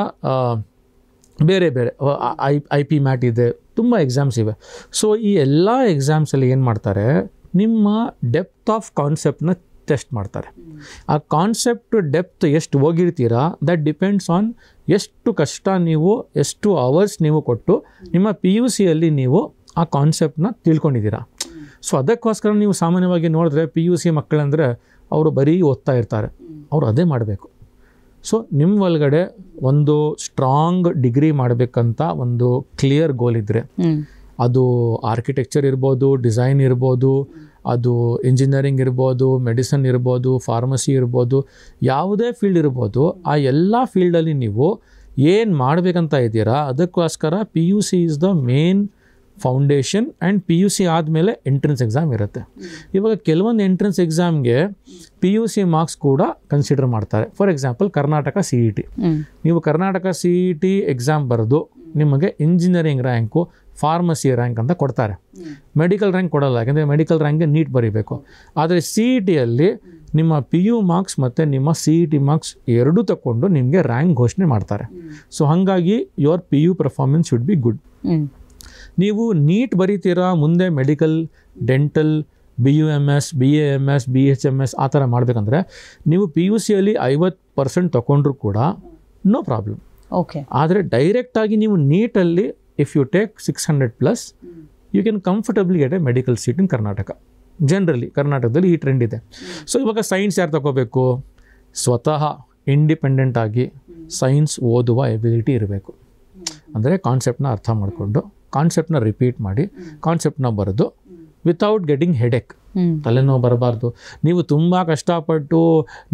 Speaker 2: ಬೇರೆ ಬೇರೆ ಐ ಐ ಪಿ ಮ್ಯಾಟ್ ಇದೆ ತುಂಬ ಎಕ್ಸಾಮ್ಸ್ ಇವೆ ಸೊ ಈ ಎಲ್ಲ ಎಕ್ಸಾಮ್ಸಲ್ಲಿ ಏನು ಮಾಡ್ತಾರೆ ನಿಮ್ಮ ಡೆಪ್ತ್ ಆಫ್ ಕಾನ್ಸೆಪ್ಟನ್ನ ಟೆಸ್ಟ್ ಮಾಡ್ತಾರೆ ಆ ಕಾನ್ಸೆಪ್ಟ್ ಡೆಪ್ತ್ ಎಷ್ಟು ಹೋಗಿರ್ತೀರಾ ದಟ್ ಡಿಪೆಂಡ್ಸ್ ಆನ್ ಎಷ್ಟು ಕಷ್ಟ ನೀವು ಎಷ್ಟು ಅವರ್ಸ್ ನೀವು ಕೊಟ್ಟು ನಿಮ್ಮ ಪಿ ಯು ಸಿಯಲ್ಲಿ ನೀವು ಆ ಕಾನ್ಸೆಪ್ಟನ್ನ ತಿಳ್ಕೊಂಡಿದ್ದೀರಾ ಸೊ ಅದಕ್ಕೋಸ್ಕರ ನೀವು ಸಾಮಾನ್ಯವಾಗಿ ನೋಡಿದ್ರೆ ಪಿ ಯು ಸಿ ಮಕ್ಕಳಂದರೆ ಅವರು ಬರೀ ಓದ್ತಾ ಇರ್ತಾರೆ ಅವರು ಅದೇ ಮಾಡಬೇಕು ಸೊ ನಿಮ್ಮ ಒಳಗಡೆ ಒಂದು ಸ್ಟ್ರಾಂಗ್ ಡಿಗ್ರಿ ಮಾಡಬೇಕಂತ ಒಂದು ಕ್ಲಿಯರ್ ಗೋಲ್ ಇದ್ದರೆ ಅದು ಆರ್ಕಿಟೆಕ್ಚರ್ ಇರ್ಬೋದು ಡಿಸೈನ್ ಇರ್ಬೋದು ಅದು ಇಂಜಿನಿಯರಿಂಗ್ ಇರ್ಬೋದು ಮೆಡಿಸನ್ ಇರ್ಬೋದು ಫಾರ್ಮಸಿ ಇರ್ಬೋದು ಯಾವುದೇ ಫೀಲ್ಡ್ ಇರ್ಬೋದು ಆ ಎಲ್ಲ ಫೀಲ್ಡಲ್ಲಿ ನೀವು ಏನು ಮಾಡಬೇಕಂತ ಇದ್ದೀರಾ ಅದಕ್ಕೋಸ್ಕರ P U C is the main foundation and P U C ಆದಮೇಲೆ ಎಂಟ್ರೆನ್ಸ್ ಎಕ್ಸಾಮ್ ಇರುತ್ತೆ ಇವಾಗ ಕೆಲವೊಂದು ಎಂಟ್ರೆನ್ಸ್ ಎಕ್ಸಾಮ್ಗೆ ಪಿ ಯು ಸಿ ಮಾರ್ಕ್ಸ್ ಕೂಡ ಕನ್ಸಿಡರ್ ಮಾಡ್ತಾರೆ for example Karnataka C E T ನೀವು Karnataka C E T exam ಬರೆದು ನಿಮಗೆ ಇಂಜಿನಿಯರಿಂಗ್ ರ್ಯಾಂಕು ಫಾರ್ಮಸಿ ರ್ಯಾಂಕ್ ಅಂತ ಕೊಡ್ತಾರೆ ಮೆಡಿಕಲ್ ರ್ಯಾಂಕ್ ಕೊಡಲ್ಲ ಯಾಕೆಂದರೆ ಮೆಡಿಕಲ್ ರ್ಯಾಂಕ್ಗೆ ನೀಟ್ ಬರೀಬೇಕು ಆದರೆ ಸಿ ಇ e ಟಿಯಲ್ಲಿ ನಿಮ್ಮ ಪಿ ಯು ಮಾರ್ಕ್ಸ್ ಮತ್ತು ನಿಮ್ಮ ಸಿ ಇ ಟಿ ಮಾರ್ಕ್ಸ್ ಎರಡೂ ತಗೊಂಡು ನಿಮಗೆ ರ್ಯಾಂಕ್ ಘೋಷಣೆ ಮಾಡ್ತಾರೆ ಸೊ ಹಾಗಾಗಿ your P U performance should be good ನೀವು ನೀಟ್ ಬರೀತೀರಾ ಮುಂದೆ medical dental B U M S B A M S B H M S ಆ ಥರ ಮಾಡಬೇಕಂದ್ರೆ ನೀವು ಪಿ ಯು ಸಿಯಲ್ಲಿ ಐವತ್ತು ಪರ್ಸೆಂಟ್ ತೊಗೊಂಡ್ರೂ ಕೂಡ ನೋ ಪ್ರಾಬ್ಲಮ್ ಓಕೆ ಆದರೆ ಡೈರೆಕ್ಟಾಗಿ ನೀವು ನೀಟಲ್ಲಿ if you take six hundred plus you can comfortably get a medical seat in Karnataka generally ಕರ್ನಾಟಕದಲ್ಲಿ ಈ ಟ್ರೆಂಡ್ ಇದೆ ಸೊ ಇವಾಗ ಸೈನ್ಸ್ ಯಾರು ತಗೋಬೇಕು ಸ್ವತಃ ಇಂಡಿಪೆಂಡೆಂಟ್ ಆಗಿ ಸೈನ್ಸ್ ಓದುವ ಎಬಿಲಿಟಿ ಇರಬೇಕು ಅಂದರೆ ಕಾನ್ಸೆಪ್ಟನ್ನ ಅರ್ಥ ಮಾಡಿಕೊಂಡು ಕಾನ್ಸೆಪ್ಟ್ನ ರಿಪೀಟ್ ಮಾಡಿ ಕಾನ್ಸೆಪ್ಟ್ನ ಬರೆದು ವಿತೌಟ್ ಗೆಟಿಂಗ್ ಹೆಡೆಕ್ ತಲೆನೋವು ಬರಬಾರ್ದು ನೀವು ತುಂಬ ಕಷ್ಟಪಟ್ಟು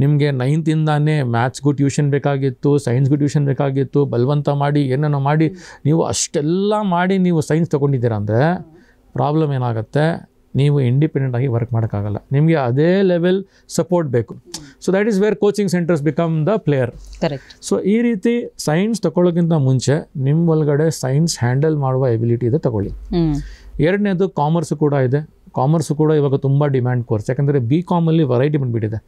Speaker 2: ನಿಮಗೆ ನೈನ್ತಿಂದಾನೇ ಮ್ಯಾಥ್ಸ್ಗೂ ಟ್ಯೂಷನ್ ಬೇಕಾಗಿತ್ತು ಸೈನ್ಸ್ಗೂ ಟ್ಯೂಷನ್ ಬೇಕಾಗಿತ್ತು ಬಲವಂತ ಮಾಡಿ ಏನೇನೋ ಮಾಡಿ ನೀವು ಅಷ್ಟೆಲ್ಲ ಮಾಡಿ ನೀವು ಸೈನ್ಸ್ ತೊಗೊಂಡಿದ್ದೀರ ಅಂದರೆ ಪ್ರಾಬ್ಲಮ್ ಏನಾಗುತ್ತೆ ನೀವು ಇಂಡಿಪೆಂಡೆಂಟಾಗಿ ವರ್ಕ್ ಮಾಡೋಕ್ಕಾಗಲ್ಲ ನಿಮಗೆ ಅದೇ ಲೆವೆಲ್ ಸಪೋರ್ಟ್ ಬೇಕು so that is where coaching centres become the player correct so ಈ ರೀತಿ ಸೈನ್ಸ್ ತಗೊಳ್ಳೋಕ್ಕಿಂತ ಮುಂಚೆ ನಿಮ್ಮ ಒಳಗಡೆ ಸೈನ್ಸ್ ಹ್ಯಾಂಡಲ್ ಮಾಡುವ ಎಬಿಲಿಟಿ ಇದೆ ತಗೊಳ್ಳಿ ಎರಡನೇದು ಕಾಮರ್ಸ್ ಕೂಡ ಇದೆ ಕಾಮರ್ಸ್ ಕೂಡ ಇವಾಗ ತುಂಬ ಡಿಮ್ಯಾಂಡ್ ಕೋರ್ಸ್ ಯಾಕಂದರೆ ಬಿ ಕಾಮಲ್ಲಿ ವೆರೈಟಿ ಬಂದುಬಿಟ್ಟಿದೆ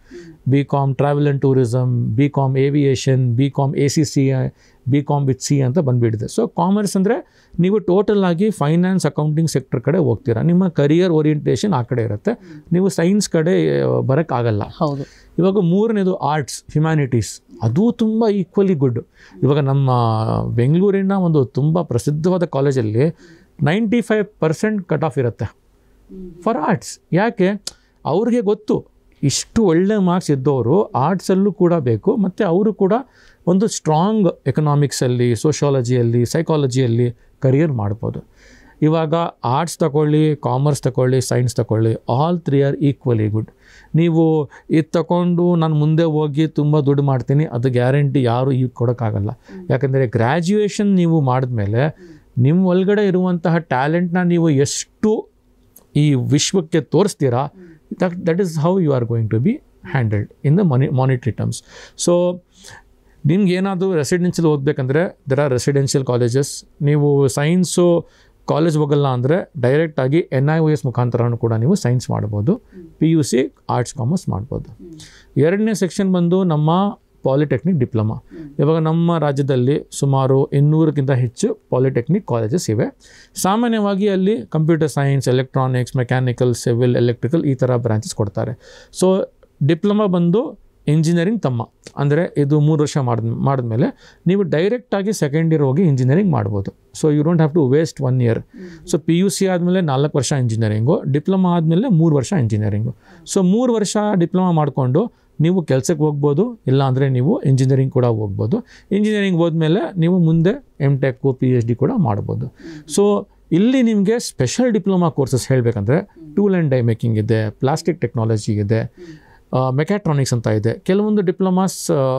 Speaker 2: B com travel and tourism B com aviation B com A C C B com with C ಅಂತ ಬಂದುಬಿಟ್ಟಿದೆ ಸೊ ಕಾಮರ್ಸ್ ಅಂದರೆ ನೀವು ಟೋಟಲ್ ಆಗಿ ಫೈನಾನ್ಸ್ ಅಕೌಂಟಿಂಗ್ ಸೆಕ್ಟರ್ ಕಡೆ ಹೋಗ್ತೀರಾ ನಿಮ್ಮ ಕರಿಯರ್ ಓರಿಯೆಂಟೇಷನ್ ಆ ಕಡೆ ಇರುತ್ತೆ ನೀವು ಸೈನ್ಸ್ ಕಡೆ ಬರೋಕ್ಕಾಗಲ್ಲ ಹೌದು ಇವಾಗ ಮೂರನೇದು ಆರ್ಟ್ಸ್ ಹ್ಯುಮ್ಯಾನಿಟೀಸ್ ಅದು ತುಂಬ ಈಕ್ವಲಿ ಗುಡ್ ಇವಾಗ ನಮ್ಮ ಬೆಂಗಳೂರಿನ ಒಂದು ತುಂಬ ಪ್ರಸಿದ್ಧವಾದ ಕಾಲೇಜಲ್ಲಿ ninety five percent cut off ಇರುತ್ತೆ ಫಾರ್ ಆರ್ಟ್ಸ್ ಯಾಕೆ ಅವ್ರಿಗೆ ಗೊತ್ತು ಇಷ್ಟು ಒಳ್ಳೆ ಮಾರ್ಕ್ಸ್ ಇದ್ದವರು ಆರ್ಟ್ಸಲ್ಲೂ ಕೂಡ ಬೇಕು ಮತ್ತು ಅವರು ಕೂಡ ಒಂದು ಸ್ಟ್ರಾಂಗ್ ಎಕನಾಮಿಕ್ಸಲ್ಲಿ ಸೋಷಿಯಾಲಜಿಯಲ್ಲಿ ಸೈಕಾಲಜಿಯಲ್ಲಿ ಕರಿಯರ್ ಮಾಡ್ಬೋದು ಇವಾಗ ಆರ್ಟ್ಸ್ ತಗೊಳ್ಳಿ ಕಾಮರ್ಸ್ ತಗೊಳ್ಳಿ ಸೈನ್ಸ್ ತಗೊಳ್ಳಿ all three are equally good ನೀವು ಇದು ತಗೊಂಡು ನಾನು ಮುಂದೆ ಹೋಗಿ ತುಂಬ ದುಡ್ಡು ಮಾಡ್ತೀನಿ ಅದು ಗ್ಯಾರಂಟಿ ಯಾರು ಈಗ ಕೊಡೋಕ್ಕಾಗಲ್ಲ ಯಾಕಂದರೆ ಗ್ರ್ಯಾಜುಯೇಷನ್ ನೀವು ಮಾಡಿದ್ಮೇಲೆ ನಿಮ್ಮ ಒಳಗಡೆ ಇರುವಂತಹ ಟ್ಯಾಲೆಂಟ್ನ ನೀವು ಎಷ್ಟು ಈ ವಿಶ್ವಕ್ಕೆ ತೋರಿಸ್ತೀರಾ that that is how you are going to be handled in the money monetary terms so ನಿಮ್ಗೆ ಏನಾದರೂ ರೆಸಿಡೆನ್ಷಿಯಲ್ ಓದಬೇಕಂದ್ರೆ ದರ್ ಆರ್ ರೆಸಿಡೆನ್ಷಿಯಲ್ ಕಾಲೇಜಸ್ ನೀವು ಸೈನ್ಸು ಕಾಲೇಜ್ ಹೋಗಲ್ಲ ಅಂದರೆ ಡೈರೆಕ್ಟಾಗಿ ಎನ್ ಐ ಒ ಎಸ್ ಮುಖಾಂತರನೂ ಕೂಡ ನೀವು ಸೈನ್ಸ್ ಮಾಡ್ಬೋದು P U C arts commerce ಮಾಡ್ಬೋದು ಎರಡನೇ ಸೆಕ್ಷನ್ ಬಂದು ನಮ್ಮ ಪಾಲಿಟೆಕ್ನಿಕ್ ಡಿಪ್ಲೊಮಾ ಇವಾಗ ನಮ್ಮ ರಾಜ್ಯದಲ್ಲಿ ಸುಮಾರು ಇನ್ನೂರಕ್ಕಿಂತ ಹೆಚ್ಚು ಪಾಲಿಟೆಕ್ನಿಕ್ ಕಾಲೇಜಸ್ ಇವೆ ಸಾಮಾನ್ಯವಾಗಿ ಅಲ್ಲಿ computer science electronics mechanical civil electrical ಈ ಥರ ಬ್ರಾಂಚಸ್ ಕೊಡ್ತಾರೆ ಸೊ ಡಿಪ್ಲೊಮಾ ಬಂದು ಇಂಜಿನಿಯರಿಂಗ್ ತಮ್ಮ ಅಂದರೆ ಇದು ಮೂರು ವರ್ಷ ಮಾಡಿದ ಮಾಡಿದ್ಮೇಲೆ ನೀವು ಡೈರೆಕ್ಟಾಗಿ ಸೆಕೆಂಡ್ ಇಯರ್ ಹೋಗಿ ಇಂಜಿನಿಯರಿಂಗ್ ಮಾಡ್ಬೋದು so you don't have to waste one year so P U C ಆದಮೇಲೆ ನಾಲ್ಕು ವರ್ಷ ಇಂಜಿನಿಯರಿಂಗು ಡಿಪ್ಲೊಮಾ ಆದಮೇಲೆ ಮೂರು ವರ್ಷ ಇಂಜಿನಿಯರಿಂಗು ಸೊ ಮೂರು ವರ್ಷ ಡಿಪ್ಲೊಮಾ ಮಾಡಿಕೊಂಡು ನೀವು ಕೆಲಸಕ್ಕೆ ಹೋಗ್ಬೋದು ಇಲ್ಲಾಂದರೆ ನೀವು ಇಂಜಿನಿಯರಿಂಗ್ ಕೂಡ ಹೋಗ್ಬೋದು ಇಂಜಿನಿಯರಿಂಗ್ ಹೋದ್ಮೇಲೆ ನೀವು ಮುಂದೆ M tech P H D ಕೂಡ ಮಾಡ್ಬೋದು ಸೊ ಇಲ್ಲಿ ನಿಮಗೆ ಸ್ಪೆಷಲ್ ಡಿಪ್ಲೊಮಾ ಕೋರ್ಸಸ್ ಹೇಳಬೇಕಂದ್ರೆ ಟೂಲ್ ಆ್ಯಂಡ್ ಡೈ ಮೇಕಿಂಗ್ ಇದೆ ಪ್ಲಾಸ್ಟಿಕ್ ಟೆಕ್ನಾಲಜಿ ಇದೆ ಮೆಕ್ಯಾಟ್ರಾನಿಕ್ಸ್ ಅಂತ ಇದೆ ಕೆಲವೊಂದು ಡಿಪ್ಲೊಮಾಸ್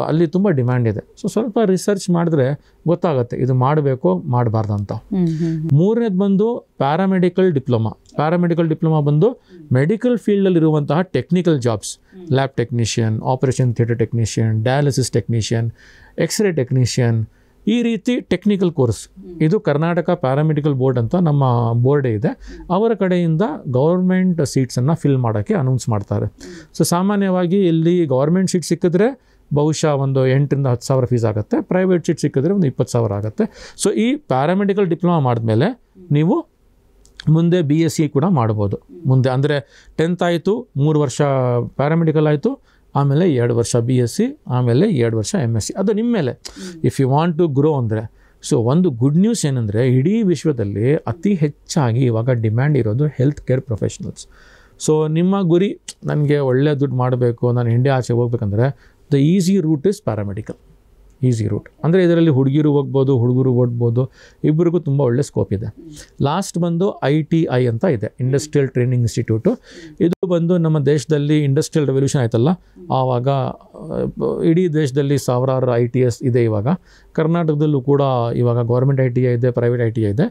Speaker 2: ಅಲ್ಲಿ ತುಂಬ ಡಿಮ್ಯಾಂಡ್ ಇದೆ ಸೊ ಸ್ವಲ್ಪ ರಿಸರ್ಚ್ ಮಾಡಿದ್ರೆ ಗೊತ್ತಾಗುತ್ತೆ ಇದು ಮಾಡಬೇಕು ಮಾಡಬಾರ್ದು ಅಂತ ಮೂರನೇದು ಬಂದು ಪ್ಯಾರಾಮೆಡಿಕಲ್ ಡಿಪ್ಲೊಮಾ ಪ್ಯಾರಾಮೆಡಿಕಲ್ ಡಿಪ್ಲೊಮಾ ಬಂದು ಮೆಡಿಕಲ್ ಫೀಲ್ಡಲ್ಲಿರುವಂತಹ technical jobs lab technician operation theatre technician dialysis technician x ray technician ಈ ರೀತಿ ಟೆಕ್ನಿಕಲ್ ಕೋರ್ಸ್ ಇದು ಕರ್ನಾಟಕ ಪ್ಯಾರಾಮೆಡಿಕಲ್ ಬೋರ್ಡ್ ಅಂತ ನಮ್ಮ ಬೋರ್ಡೇ ಇದೆ ಅವರ ಕಡೆಯಿಂದ ಗೌರ್ಮೆಂಟ್ ಸೀಟ್ಸನ್ನು ಫಿಲ್ ಮಾಡೋಕ್ಕೆ ಅನೌನ್ಸ್ ಮಾಡ್ತಾರೆ ಸೊ ಸಾಮಾನ್ಯವಾಗಿ ಇಲ್ಲಿ ಗೌರ್ಮೆಂಟ್ ಸೀಟ್ ಸಿಕ್ಕಿದ್ರೆ ಬಹುಶಃ ಒಂದು ಎಂಟರಿಂದ ಹತ್ತು ಸಾವಿರ ಫೀಸ್ ಆಗುತ್ತೆ ಪ್ರೈವೇಟ್ ಸೀಟ್ ಸಿಕ್ಕಿದ್ರೆ ಒಂದು ಇಪ್ಪತ್ತು ಸಾವಿರ ಆಗುತ್ತೆ ಸೊ ಈ ಪ್ಯಾರಾಮೆಡಿಕಲ್ ಡಿಪ್ಲೊಮಾ ಮಾಡಿದ್ಮೇಲೆ ನೀವು ಮುಂದೆ ಬಿ ಎಸ್ ಸಿ ಕೂಡ ಮಾಡ್ಬೋದು ಮುಂದೆ ಅಂದರೆ ಟೆಂತ್ ಆಯಿತು ಮೂರು ವರ್ಷ ಪ್ಯಾರಾಮೆಡಿಕಲ್ ಆಯಿತು ಆಮೇಲೆ ಎರಡು ವರ್ಷ ಬಿ ಎಸ್ ಸಿ ಆಮೇಲೆ ಎರಡು ವರ್ಷ ಎಮ್ ಎಸ್ ಸಿ ಅದು ನಿಮ್ಮ ಮೇಲೆ if you want to grow ಅಂದರೆ ಸೊ ಒಂದು ಗುಡ್ ನ್ಯೂಸ್ ಏನಂದರೆ ಇಡೀ ವಿಶ್ವದಲ್ಲಿ ಅತಿ ಹೆಚ್ಚಾಗಿ ಇವಾಗ ಡಿಮ್ಯಾಂಡ್ ಇರೋದು ಹೆಲ್ತ್ ಕೇರ್ ಪ್ರೊಫೆಷನಲ್ಸ್ ಸೊ ನಿಮ್ಮ ಗುರಿ ನನಗೆ ಒಳ್ಳೆಯ ದುಡ್ಡು ಮಾಡಬೇಕು ನಾನು ಇಂಡಿಯಾ ಆಚೆ ಹೋಗ್ಬೇಕಂದ್ರೆ the easy route is paramedical easy route ಅಂದರೆ ಇದರಲ್ಲಿ ಹುಡುಗಿರು ಹೋಗ್ಬೋದು ಹುಡುಗರು ಓಡ್ಬೋದು ಇಬ್ಬರಿಗೂ ತುಂಬ ಒಳ್ಳೆ ಸ್ಕೋಪ್ ಇದೆ ಲಾಸ್ಟ್ ಬಂದು ಐ ಟಿ ಐ ಅಂತ ಇದೆ ಇಂಡಸ್ಟ್ರಿಯಲ್ ಟ್ರೈನಿಂಗ್ ಇನ್ಸ್ಟಿಟ್ಯೂಟು ಇದು ಬಂದು ನಮ್ಮ ದೇಶದಲ್ಲಿ ಇಂಡಸ್ಟ್ರಿಯಲ್ ರೆವಲ್ಯೂಷನ್ ಆಯ್ತಲ್ಲ ಆವಾಗ ಇಡೀ ದೇಶದಲ್ಲಿ ಸಾವಿರಾರು ಐ ಟಿ ಎಸ್ ಇದೆ ಇವಾಗ ಕರ್ನಾಟಕದಲ್ಲೂ ಕೂಡ ಇವಾಗ ಗೌರ್ಮೆಂಟ್ ಐ ಟಿ ಐ ಇದೆ ಪ್ರೈವೇಟ್ ಐ ಟಿ ಐ ಇದೆ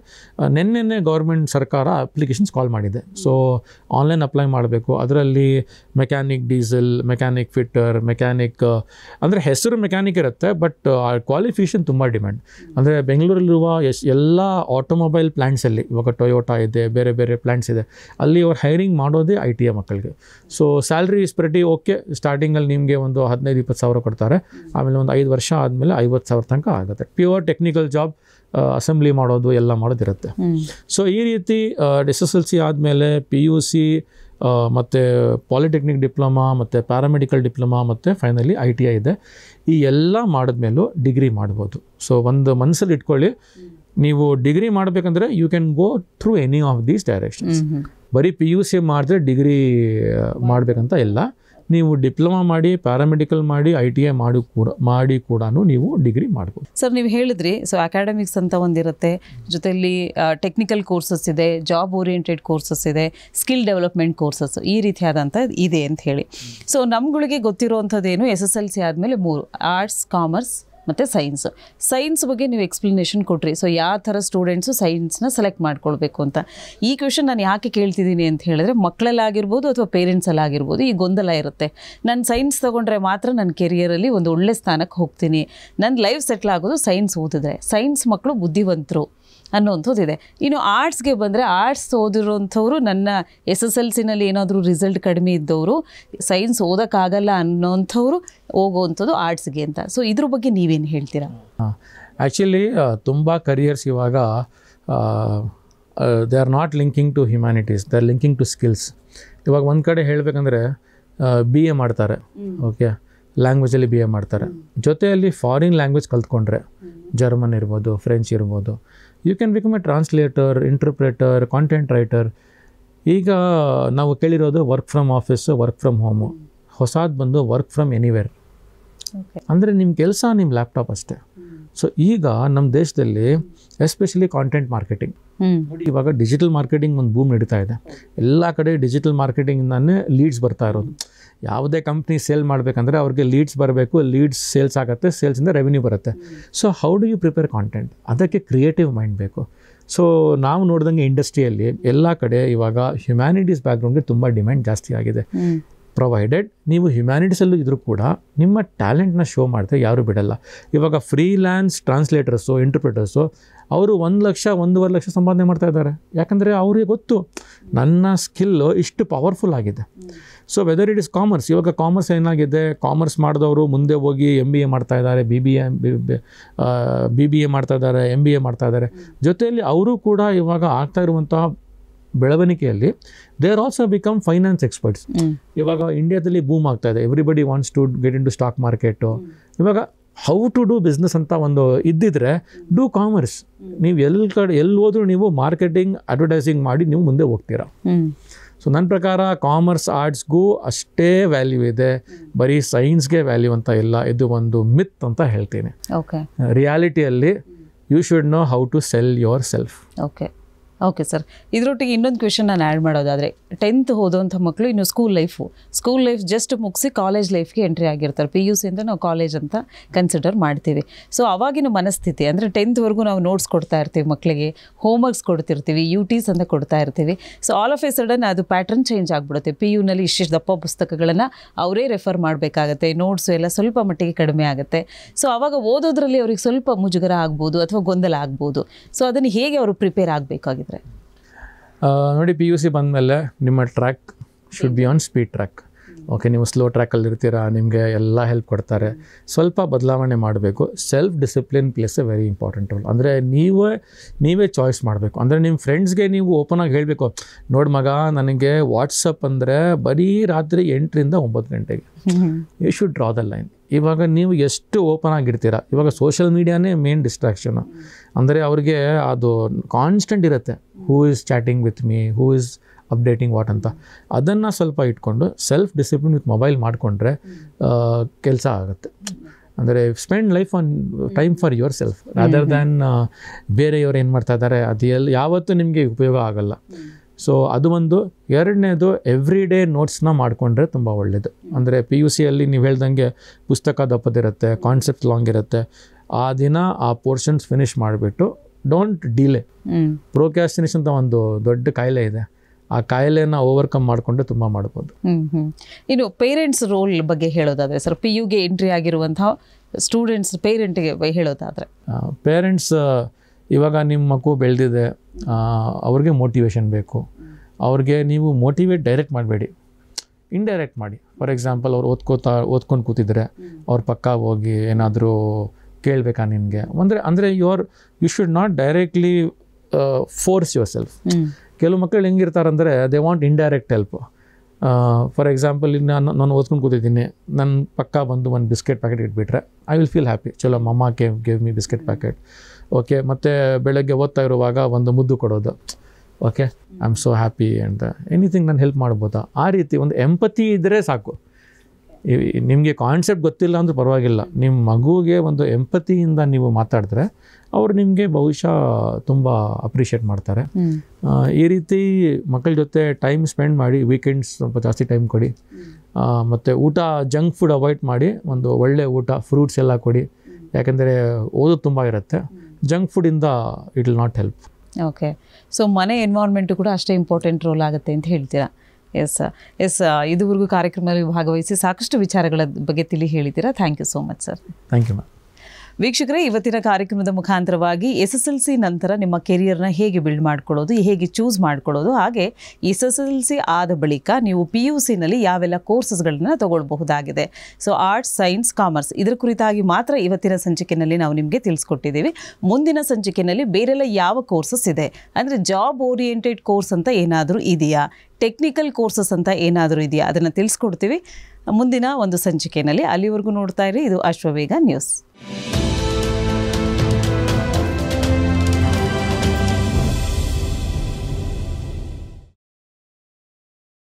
Speaker 2: ನಿನ್ನೆನೆ ಗೌರ್ಮೆಂಟ್ ಸರ್ಕಾರ ಅಪ್ಲಿಕೇಶನ್ಸ್ ಕಾಲ್ ಮಾಡಿದೆ ಸೊ ಆನ್ಲೈನ್ ಅಪ್ಲೈ ಮಾಡಬೇಕು ಅದರಲ್ಲಿ mechanic diesel mechanic fitter mechanic ಅಂದರೆ ಹೆಸರು ಮೆಕ್ಯಾನಿಕ್ ಇರುತ್ತೆ ಬಟ್ ಆ ಕ್ವಾಲಿಫಿಕೇಷನ್ ತುಂಬ ಡಿಮ್ಯಾಂಡ್ ಅಂದರೆ ಬೆಂಗಳೂರಲ್ಲಿರುವ ಎಸ್ ಎಲ್ಲ ಆಟೋಮೊಬೈಲ್ ಪ್ಲ್ಯಾಂಟ್ಸಲ್ಲಿ ಇವಾಗ ಟೊಯೋಟಾ ಇದೆ ಬೇರೆ ಬೇರೆ ಪ್ಲ್ಯಾಂಟ್ಸ್ ಇದೆ ಅಲ್ಲಿ ಅವ್ರು ಹೈರಿಂಗ್ ಮಾಡೋದೇ ಐ ಟಿ ಐ ಮಕ್ಕಳಿಗೆ ಸೊ ಸ್ಯಾಲ್ರಿ ಇಸ್ ಓಕೆ ಸ್ಟಾರ್ಟಿಂಗಲ್ಲಿ ನಿಮಗೆ ಒಂದು ಹದಿನೈದು ಇಪ್ಪತ್ತು ಸಾವಿರ ಕೊಡ್ತಾರೆ ಆಮೇಲೆ ಒಂದು ಐದು ವರ್ಷ ಆದಮೇಲೆ ಐವತ್ತು ಸಾವಿರ ತನಕ ಆಗುತ್ತೆ ಪ್ಯೂರ್ ಟೆಕ್ನಿಕಲ್ ಜಾಬ್ ಅಸೆಂಬ್ಲಿ ಮಾಡೋದು ಎಲ್ಲ ಮಾಡೋದಿರುತ್ತೆ ಸೊ ಈ ರೀತಿ ಎಸ್ ಎಸ್ ಎಲ್ ಸಿ ಆದಮೇಲೆ ಪಿ ಯು ಸಿ ಮತ್ತು ಪಾಲಿಟೆಕ್ನಿಕ್ ಡಿಪ್ಲೊಮಾ ಮತ್ತು ಪ್ಯಾರಾಮೆಡಿಕಲ್ ಡಿಪ್ಲೊಮಾ ಮತ್ತು ಫೈನಲಿ ಐ ಟಿ ಐ ಇದೆ ಈ ಎಲ್ಲ ಮಾಡಿದ್ಮೇಲೂ ಡಿಗ್ರಿ ಮಾಡ್ಬೋದು ಸೊ ಒಂದು ಮನಸ್ಸಲ್ಲಿ ಇಟ್ಕೊಳ್ಳಿ ನೀವು ಡಿಗ್ರಿ ಮಾಡಬೇಕಂದ್ರೆ you can go through any of these directions ಬರೀ ಪಿ ಯು ಸಿ ಮಾಡಿದ್ರೆ ಡಿಗ್ರಿ ಮಾಡಬೇಕಂತ ಇಲ್ಲ ನೀವು ಡಿಪ್ಲೊಮಾ ಮಾಡಿ ಪ್ಯಾರಾಮೆಡಿಕಲ್ ಮಾಡಿ ಐ ಟಿ ಐ ಮಾಡಿ ಕೂಡ ಮಾಡಿ ಕೂಡ ನೀವು ಡಿಗ್ರಿ
Speaker 1: ಮಾಡ್ಬೋದು ಸರ್ ನೀವು ಹೇಳಿದ್ರಿ ಸೊ ಅಕಾಡೆಮಿಕ್ಸ್ ಅಂತ ಒಂದಿರುತ್ತೆ ಜೊತೆಯಲ್ಲಿ ಟೆಕ್ನಿಕಲ್ ಕೋರ್ಸಸ್ ಇದೆ ಜಾಬ್ ಓರಿಯೆಂಟೆಡ್ ಕೋರ್ಸಸ್ ಇದೆ ಸ್ಕಿಲ್ ಡೆವಲಪ್ಮೆಂಟ್ ಕೋರ್ಸಸ್ ಈ ರೀತಿಯಾದಂಥ ಇದೆ ಅಂತ ಹೇಳಿ ಸೊ ನಮ್ಗಳಿಗೆ ಗೊತ್ತಿರುವಂಥದ್ದೇನು ಎಸ್ ಎಸ್ ಎಲ್ ಸಿ ಆದಮೇಲೆ ಮೂರು ಆರ್ಟ್ಸ್ ಕಾಮರ್ಸ್ ಮತ್ತು ಸೈನ್ಸ್ ಸೈನ್ಸ್ ಬಗ್ಗೆ ನೀವು ಎಕ್ಸ್ಪ್ಲನೇಷನ್ ಕೊಟ್ರಿ ಸೊ ಯಾವ ಥರ ಸ್ಟೂಡೆಂಟ್ಸು ಸೈನ್ಸ್ನ ಸೆಲೆಕ್ಟ್ ಮಾಡ್ಕೊಳ್ಬೇಕು ಅಂತ ಈ ಕ್ವೆಶನ್ ನಾನು ಯಾಕೆ ಕೇಳ್ತಿದ್ದೀನಿ ಅಂತ ಹೇಳಿದ್ರೆ ಮಕ್ಕಳಲ್ಲಾಗಿರ್ಬೋದು ಅಥವಾ ಪೇರೆಂಟ್ಸಲ್ಲಾಗಿರ್ಬೋದು ಈ ಗೊಂದಲ ಇರುತ್ತೆ ನಾನು ಸೈನ್ಸ್ ತೊಗೊಂಡ್ರೆ ಮಾತ್ರ ನನ್ನ ಕೆರಿಯರಲ್ಲಿ ಒಂದು ಒಳ್ಳೆ ಸ್ಥಾನಕ್ಕೆ ಹೋಗ್ತೀನಿ ನನ್ನ ಲೈಫ್ ಸೆಟ್ಲ್ ಆಗೋದು ಸೈನ್ಸ್ ಓದಿದ್ರೆ ಸೈನ್ಸ್ ಮಕ್ಕಳು ಬುದ್ಧಿವಂತರು ಅನ್ನೋಂಥದ್ದಿದೆ ಇನ್ನು ಆರ್ಟ್ಸ್ಗೆ ಬಂದರೆ ಆರ್ಟ್ಸ್ ಓದಿರೋಂಥವ್ರು ನನ್ನ ಎಸ್ ಎಸ್ ಎಲ್ ಸಿನಲ್ಲಿ ಏನಾದರೂ ರಿಸಲ್ಟ್ ಕಡಿಮೆ ಇದ್ದವರು ಸೈನ್ಸ್ ಓದೋಕ್ಕಾಗಲ್ಲ ಅನ್ನೋಂಥವ್ರು ಹೋಗುವಂಥದ್ದು ಆರ್ಟ್ಸ್ಗೆ ಅಂತ ಸೊ ಇದ್ರ ಬಗ್ಗೆ ನೀವೇನು ಹೇಳ್ತೀರಾ
Speaker 2: ಆ್ಯಕ್ಚುಲಿ ತುಂಬ ಕರಿಯರ್ಸ್ ಇವಾಗ they are not linking to humanities they are linking to skills ಇವಾಗ ಒಂದು ಕಡೆ ಹೇಳಬೇಕಂದ್ರೆ ಬಿ ಎ ಮಾಡ್ತಾರೆ ಓಕೆ ಲ್ಯಾಂಗ್ವೇಜಲ್ಲಿ ಬಿ ಎ ಮಾಡ್ತಾರೆ ಜೊತೆಯಲ್ಲಿ ಫಾರಿನ್ ಲ್ಯಾಂಗ್ವೇಜ್ ಕಲ್ತ್ಕೊಂಡ್ರೆ ಜರ್ಮನ್ ಇರ್ಬೋದು ಫ್ರೆಂಚ್ ಇರ್ಬೋದು you can become a translator interpreter content writer ಈಗ ನಾವು ಕೇಳಿರೋದು work from office work from home ಹೊಸದು ಬಂದು ವರ್ಕ್ ಫ್ರಮ್ ಎನಿವೇರ್ ಅಂದರೆ ನಿಮ್ಮ ಕೆಲಸ ನಿಮ್ಮ ಲ್ಯಾಪ್ಟಾಪ್ ಅಷ್ಟೇ ಸೊ ಈಗ ನಮ್ಮ ದೇಶದಲ್ಲಿ ಎಸ್ಪೆಷಲಿ ಕಾಂಟೆಂಟ್ ಮಾರ್ಕೆಟಿಂಗ್ ನೋಡಿ ಇವಾಗ ಡಿಜಿಟಲ್ ಮಾರ್ಕೆಟಿಂಗ್ ಒಂದು ಬೂಮ್ ನಡೀತಾ ಇದೆ ಎಲ್ಲ ಕಡೆ ಡಿಜಿಟಲ್ ಮಾರ್ಕೆಟಿಂಗ್ನೇ ಲೀಡ್ಸ್ ಬರ್ತಾ ಇರೋದು ಯಾವುದೇ ಕಂಪ್ನಿ ಸೇಲ್ ಮಾಡಬೇಕಂದ್ರೆ ಅವ್ರಿಗೆ ಲೀಡ್ಸ್ ಬರಬೇಕು ಲೀಡ್ಸ್ ಸೇಲ್ಸ್ ಆಗುತ್ತೆ ಸೇಲ್ಸಿಂದ ರೆವಿನ್ಯೂ ಬರುತ್ತೆ so how do you prepare content ಅದಕ್ಕೆ ಕ್ರಿಯೇಟಿವ್ ಮೈಂಡ್ ಬೇಕು ಸೊ ನಾವು ನೋಡಿದಂಗೆ ಇಂಡಸ್ಟ್ರಿಯಲ್ಲಿ ಎಲ್ಲ ಕಡೆ ಇವಾಗ ಹ್ಯುಮ್ಯಾನಿಟೀಸ್ ಬ್ಯಾಕ್ಗ್ರೌಂಡ್ಗೆ ತುಂಬ ಡಿಮ್ಯಾಂಡ್ ಜಾಸ್ತಿ ಆಗಿದೆ ಪ್ರೊವೈಡೆಡ್ ನೀವು ಹ್ಯುಮ್ಯಾನಿಟೀಸಲ್ಲೂ ಇದ್ದರೂ ಕೂಡ ನಿಮ್ಮ ಟ್ಯಾಲೆಂಟ್ನ ಶೋ ಮಾಡಿದ್ರೆ ಯಾರೂ ಬಿಡಲ್ಲ ಇವಾಗ ಫ್ರೀಲ್ಯಾನ್ಸ್ ಟ್ರಾನ್ಸ್ಲೇಟರ್ಸು ಇಂಟರ್ಪ್ರಿಟರ್ಸು ಅವರು ಒಂದು ಲಕ್ಷ ಒಂದೂವರೆ ಲಕ್ಷ ಸಂಪಾದನೆ ಮಾಡ್ತಾ ಇದ್ದಾರೆ ಯಾಕಂದರೆ ಅವರಿಗೆ ಗೊತ್ತು ನನ್ನ ಸ್ಕಿಲ್ಲು ಇಷ್ಟು ಪವರ್ಫುಲ್ ಆಗಿದೆ so whether it is commerce ಇವಾಗ ಕಾಮರ್ಸ್ ಏನಾಗಿದೆ ಕಾಮರ್ಸ್ ಮಾಡಿದವರು ಮುಂದೆ ಹೋಗಿ ಎಮ್ ಬಿ ಎ ಮಾಡ್ತಾ ಇದ್ದಾರೆ B B A B B A ಮಾಡ್ತಾ ಇದ್ದಾರೆ ಎಮ್ ಬಿ ಎ ಮಾಡ್ತಾ ಜೊತೆಯಲ್ಲಿ ಅವರು ಕೂಡ ಇವಾಗ ಆಗ್ತಾ ಇರುವಂತಹ ಬೆಳವಣಿಗೆಯಲ್ಲಿ there also become finance experts ಇವಾಗ ಇಂಡಿಯಾದಲ್ಲಿ ಬೂಮ್ ಆಗ್ತಾ ಇದೆ everybody wants to get in to stock market ಇವಾಗ ಹೌ ಟು ಡೂ ಬಿಸ್ನೆಸ್ ಅಂತ ಒಂದು ಇದ್ದಿದ್ರೆ ಡೂ ಕಾಮರ್ಸ್ ನೀವು ಎಲ್ಲಿ ಕಡೆ ಎಲ್ಲಿ ಹೋದ್ರೂ ನೀವು ಮಾರ್ಕೆಟಿಂಗ್ ಅಡ್ವರ್ಟೈಸಿಂಗ್ ಮಾಡಿ ನೀವು ಮುಂದೆ ಹೋಗ್ತೀರಾ ಸೊ ನನ್ನ ಪ್ರಕಾರ ಕಾಮರ್ಸ್ ಆರ್ಟ್ಸ್ಗೂ ಅಷ್ಟೇ ವ್ಯಾಲ್ಯೂ ಇದೆ ಬರೀ ಸೈನ್ಸ್ಗೆ ವ್ಯಾಲ್ಯೂ ಅಂತ ಇಲ್ಲ ಇದು ಒಂದು ಮಿತ್ ಅಂತ ಹೇಳ್ತೀನಿ ರಿಯಾಲಿಟಿಯಲ್ಲಿ you should know how to sell yourself
Speaker 1: okay okay sir ಇದರೊಟ್ಟಿಗೆ ಇನ್ನೊಂದು ಕ್ವೆಶನ್ ನಾನು ಆ್ಯಡ್ ಮಾಡೋದಾದರೆ ಟೆಂತ್ ಹೋದಂಥ ಮಕ್ಕಳು ಇನ್ನು school life school life just ಮುಗಿಸಿ ಕಾಲೇಜ್ ಲೈಫ್ಗೆ ಎಂಟ್ರಿ ಆಗಿರ್ತಾರೆ ಪಿ ಯು ಸಿಯಿಂದ ನಾವು ಕಾಲೇಜ್ ಅಂತ ಕನ್ಸಿಡರ್ ಮಾಡ್ತೀವಿ ಸೊ ಆವಾಗಿನ ಮನಸ್ಥಿತಿ ಅಂದರೆ ಟೆಂತ್ವರೆಗೂ ನಾವು ನೋಟ್ಸ್ ಕೊಡ್ತಾ ಇರ್ತೀವಿ ಮಕ್ಕಳಿಗೆ ಹೋಮ್ವರ್ಕ್ಸ್ ಕೊಡ್ತಿರ್ತೀವಿ ಯು ಟೀಸ್ ಅಂತ ಕೊಡ್ತಾ ಇರ್ತೀವಿ so all of a sudden ಅದು ಪ್ಯಾಟರ್ನ್ ಚೇಂಜ್ ಆಗಿಬಿಡುತ್ತೆ ಪಿ ಯುನಲ್ಲಿ ಇಷ್ಟಿಷ್ಟು ದಪ್ಪ ಪುಸ್ತಕಗಳನ್ನು ಅವರೇ ರೆಫರ್ ಮಾಡಬೇಕಾಗತ್ತೆ ನೋಟ್ಸು ಎಲ್ಲ ಸ್ವಲ್ಪ ಮಟ್ಟಿಗೆ ಕಡಿಮೆ ಆಗುತ್ತೆ ಸೊ ಅವಾಗ ಓದೋದ್ರಲ್ಲಿ ಅವ್ರಿಗೆ ಸ್ವಲ್ಪ ಮುಜುಗರ ಆಗ್ಬೋದು ಅಥವಾ ಗೊಂದಲ ಆಗ್ಬೋದು ಸೊ ಅದನ್ನು ಹೇಗೆ ಅವರು ಪ್ರಿಪೇರ್ ಆಗಬೇಕಾಗಿತ್ತು
Speaker 2: ಮಾಡಿದರೆ ನೋಡಿ ಪಿ ಯು ಸಿ ಬಂದಮೇಲೆ ನಿಮ್ಮ track should be on speed track okay ನೀವು ಸ್ಲೋ ಟ್ರ್ಯಾಕಲ್ಲಿ ಇರ್ತೀರಾ ನಿಮಗೆ ಎಲ್ಲ ಹೆಲ್ಪ್ ಕೊಡ್ತಾರೆ ಸ್ವಲ್ಪ ಬದಲಾವಣೆ ಮಾಡಬೇಕು self discipline plays a very important role ಅಂದರೆ ನೀವೇ ನೀವೇ ಚಾಯ್ಸ್ ಮಾಡಬೇಕು ಅಂದರೆ ನಿಮ್ಮ ಫ್ರೆಂಡ್ಸ್ಗೆ ನೀವು ಓಪನ್ ಆಗಿ ಹೇಳಬೇಕು ನೋಡಿ ಮಗ ನನಗೆ ವಾಟ್ಸಪ್ ಅಂದರೆ ಬರೀ ರಾತ್ರಿ ಎಂಟರಿಂದ ಒಂಬತ್ತು ಗಂಟೆಗೆ you should draw the line ಇವಾಗ ನೀವು ಎಷ್ಟು ಓಪನ್ ಆಗಿರ್ತೀರಾ ಇವಾಗ ಸೋಷಿಯಲ್ ಮೀಡಿಯಾನೇ ಮೇನ್ ಡಿಸ್ಟ್ರಾಕ್ಷನ್ ಅಂದರೆ ಅವ್ರಿಗೆ ಅದು ಕಾನ್ಸ್ಟೆಂಟ್ ಇರುತ್ತೆ who is chatting with me who is updating what ಅಂತ ಅದನ್ನು ಸ್ವಲ್ಪ ಇಟ್ಕೊಂಡು ಸೆಲ್ಫ್ ಡಿಸಿಪ್ಲಿನ್ ವಿತ್ ಮೊಬೈಲ್ ಮಾಡಿಕೊಂಡ್ರೆ ಕೆಲಸ ಆಗುತ್ತೆ ಅಂದರೆ spend life on time for yourself other than ಬೇರೆಯವರು ಏನು ಮಾಡ್ತಾ ಇದ್ದಾರೆ ಅದು ಎಲ್ಲಿ ಯಾವತ್ತೂ ನಿಮಗೆ ಉಪಯೋಗ ಆಗಲ್ಲ ಸೊ ಅದು ಒಂದು ಎರಡನೇದು ಎವ್ರಿ ಡೇ ನೋಟ್ಸ್ನ ಮಾಡಿಕೊಂಡ್ರೆ ತುಂಬ ಒಳ್ಳೆಯದು ಅಂದರೆ ಪಿ ಯು ಸಿಯಲ್ಲಿ ನೀವು ಹೇಳ್ದಂಗೆ ಪುಸ್ತಕ ದಪ್ಪದಿರುತ್ತೆ ಕಾನ್ಸೆಪ್ಟ್ ಲಾಂಗ್ ಇರುತ್ತೆ ಆ ದಿನ ಆ ಪೋರ್ಷನ್ಸ್ ಫಿನಿಶ್ ಮಾಡಿಬಿಟ್ಟು ಡೋಂಟ್ ಡಿಲೇ ಪ್ರೋಕ್ಯಾಸ್ಟಿನೇಷನ್ ಅಂತ ಒಂದು ದೊಡ್ಡ ಕಾಯಿಲೆ ಇದೆ ಆ ಕಾಯಿಲೆಯನ್ನು ಓವರ್ಕಮ್ ಮಾಡಿಕೊಂಡು ತುಂಬ ಮಾಡ್ಬೋದು
Speaker 1: ಇನ್ನು ಪೇರೆಂಟ್ಸ್ ರೋಲ್ ಬಗ್ಗೆ ಹೇಳೋದಾದರೆ ಸರ್ ಪಿ ಯುಗೆ ಎಂಟ್ರಿ ಆಗಿರುವಂತಹ ಸ್ಟೂಡೆಂಟ್ಸ್ ಪೇರೆಂಟ್ಗೆ ಹೇಳೋದಾದರೆ
Speaker 2: ಪೇರೆಂಟ್ಸ್ ಇವಾಗ ನಿಮ್ಮ ಮಗು ಬೆಳೆದಿದೆ ಅವ್ರಿಗೆ ಮೋಟಿವೇಶನ್ ಬೇಕು ಅವ್ರಿಗೆ ನೀವು ಮೋಟಿವೇಟ್ ಡೈರೆಕ್ಟ್ ಮಾಡಬೇಡಿ ಇಂಡೈರೆಕ್ಟ್ ಮಾಡಿ ಫಾರ್ ಎಕ್ಸಾಂಪಲ್ ಅವ್ರು ಓದ್ಕೋತಾ ಓದ್ಕೊಂಡು ಕೂತಿದ್ರೆ ಅವ್ರ ಪಕ್ಕ ಹೋಗಿ ಏನಾದರೂ ಕೇಳಬೇಕಾ ನಿಮಗೆ ಅಂದರೆ ಅಂದರೆ your you should not directly force yourself ಕೆಲವು ಮಕ್ಕಳು ಹೆಂಗಿರ್ತಾರಂದರೆ they want indirect help for example ಇನ್ನು ನಾನು ನಾನು ಓದ್ಕೊಂಡು ಕೂತಿದ್ದೀನಿ ನನ್ನ ಪಕ್ಕ ಬಂದು ಒಂದು ಬಿಸ್ಕೆಟ್ ಪ್ಯಾಕೆಟ್ ಇಟ್ಬಿಟ್ರೆ ಐ ವಿಲ್ ಫೀಲ್ ಹ್ಯಾಪಿ ಚಲೋ mamma gave gave me biscuit packet okay ಮತ್ತು ಬೆಳಗ್ಗೆ ಓದ್ತಾ ಇರುವಾಗ ಒಂದು ಮುದ್ದು ಕೊಡೋದು okay I am so happy ಅಂತ ಎನಿಥಿಂಗ್ ನಾನು ಹೆಲ್ಪ್ ಮಾಡ್ಬೋದಾ ಆ ರೀತಿ ಒಂದು ಎಂಪತಿ ಇದ್ದರೆ ಸಾಕು ನಿಮಗೆ ಕಾನ್ಸೆಪ್ಟ್ ಗೊತ್ತಿಲ್ಲ ಅಂದರೂ ಪರವಾಗಿಲ್ಲ ನಿಮ್ಮ ಮಗುವಿಗೆ ಒಂದು ಎಂಪತಿಯಿಂದ ನೀವು ಮಾತಾಡಿದ್ರೆ ಅವರು ನಿಮಗೆ ಬಹುಶಃ ತುಂಬ ಅಪ್ರಿಷಿಯೇಟ್ ಮಾಡ್ತಾರೆ ಈ ರೀತಿ ಮಕ್ಕಳ ಜೊತೆ ಟೈಮ್ ಸ್ಪೆಂಡ್ ಮಾಡಿ ವೀಕೆಂಡ್ಸ್ ಸ್ವಲ್ಪ ಜಾಸ್ತಿ ಟೈಮ್ ಕೊಡಿ ಮತ್ತು ಊಟ ಜಂಕ್ ಫುಡ್ ಅವಾಯ್ಡ್ ಮಾಡಿ ಒಂದು ಒಳ್ಳೆ ಊಟ ಫ್ರೂಟ್ಸ್ ಎಲ್ಲ ಕೊಡಿ ಯಾಕೆಂದರೆ ಓದೋದು ತುಂಬ ಇರುತ್ತೆ ಜಂಕ್ ಫುಡಿಂದ it will not help
Speaker 1: okay so ಮನೆ ಎನ್ವೈರ್ಮೆಂಟು ಕೂಡ ಅಷ್ಟೇ ಇಂಪಾರ್ಟೆಂಟ್ ರೋಲ್ ಆಗುತ್ತೆ ಅಂತ ಹೇಳ್ತೀರಾ ಎಸ್ ಎಸ್ ಇದುವರೆಗೂ ಕಾರ್ಯಕ್ರಮದಲ್ಲಿ ಭಾಗವಹಿಸಿ ಸಾಕಷ್ಟು ವಿಚಾರಗಳ ಬಗ್ಗೆ ತಿಳಿ ಹೇಳಿದ್ದೀರಾ thank you so much sir thank you ma'am ವೀಕ್ಷಕರೇ ಇವತ್ತಿನ ಕಾರ್ಯಕ್ರಮದ ಮುಖಾಂತರವಾಗಿ ಎಸ್ ಎಸ್ ಎಲ್ ಸಿ ನಂತರ ನಿಮ್ಮ ಕೆರಿಯರ್ನ ಹೇಗೆ ಬಿಲ್ಡ್ ಮಾಡ್ಕೊಳ್ಳೋದು ಹೇಗೆ ಚೂಸ್ ಮಾಡ್ಕೊಳ್ಳೋದು ಹಾಗೆ ಎಸ್ ಎಸ್ ಎಲ್ ಸಿ ಆದ ಬಳಿಕ ನೀವು ಪಿ ಯು ಸಿನಲ್ಲಿ ಯಾವೆಲ್ಲ ಕೋರ್ಸಸ್ಗಳನ್ನ ತಗೊಳ್ಬಹುದಾಗಿದೆ ಸೊ ಆರ್ಟ್ಸ್ ಸೈನ್ಸ್ ಕಾಮರ್ಸ್ ಇದರ ಕುರಿತಾಗಿ ಮಾತ್ರ ಇವತ್ತಿನ ಸಂಚಿಕೆಯಲ್ಲಿ ನಾವು ನಿಮಗೆ ತಿಳಿಸ್ಕೊಟ್ಟಿದ್ದೀವಿ ಮುಂದಿನ ಸಂಚಿಕೆಯಲ್ಲಿ ಬೇರೆಲ್ಲ ಯಾವ ಕೋರ್ಸಸ್ ಇದೆ ಅಂದರೆ ಜಾಬ್ ಓರಿಯೆಂಟೆಡ್ ಕೋರ್ಸ್ ಅಂತ ಏನಾದರೂ ಇದೆಯಾ ಟೆಕ್ನಿಕಲ್ ಕೋರ್ಸಸ್ ಅಂತ ಏನಾದರೂ ಇದೆಯಾ ಅದನ್ನು ತಿಳಿಸ್ಕೊಡ್ತೀವಿ ಮುಂದಿನ ಒಂದು ಸಂಚಿಕೆಯಲ್ಲಿ ಅಲ್ಲಿವರೆಗೂ ನೋಡ್ತಾ ಇರಿ ಇದು ಅಶ್ವವೇಗ ನ್ಯೂಸ್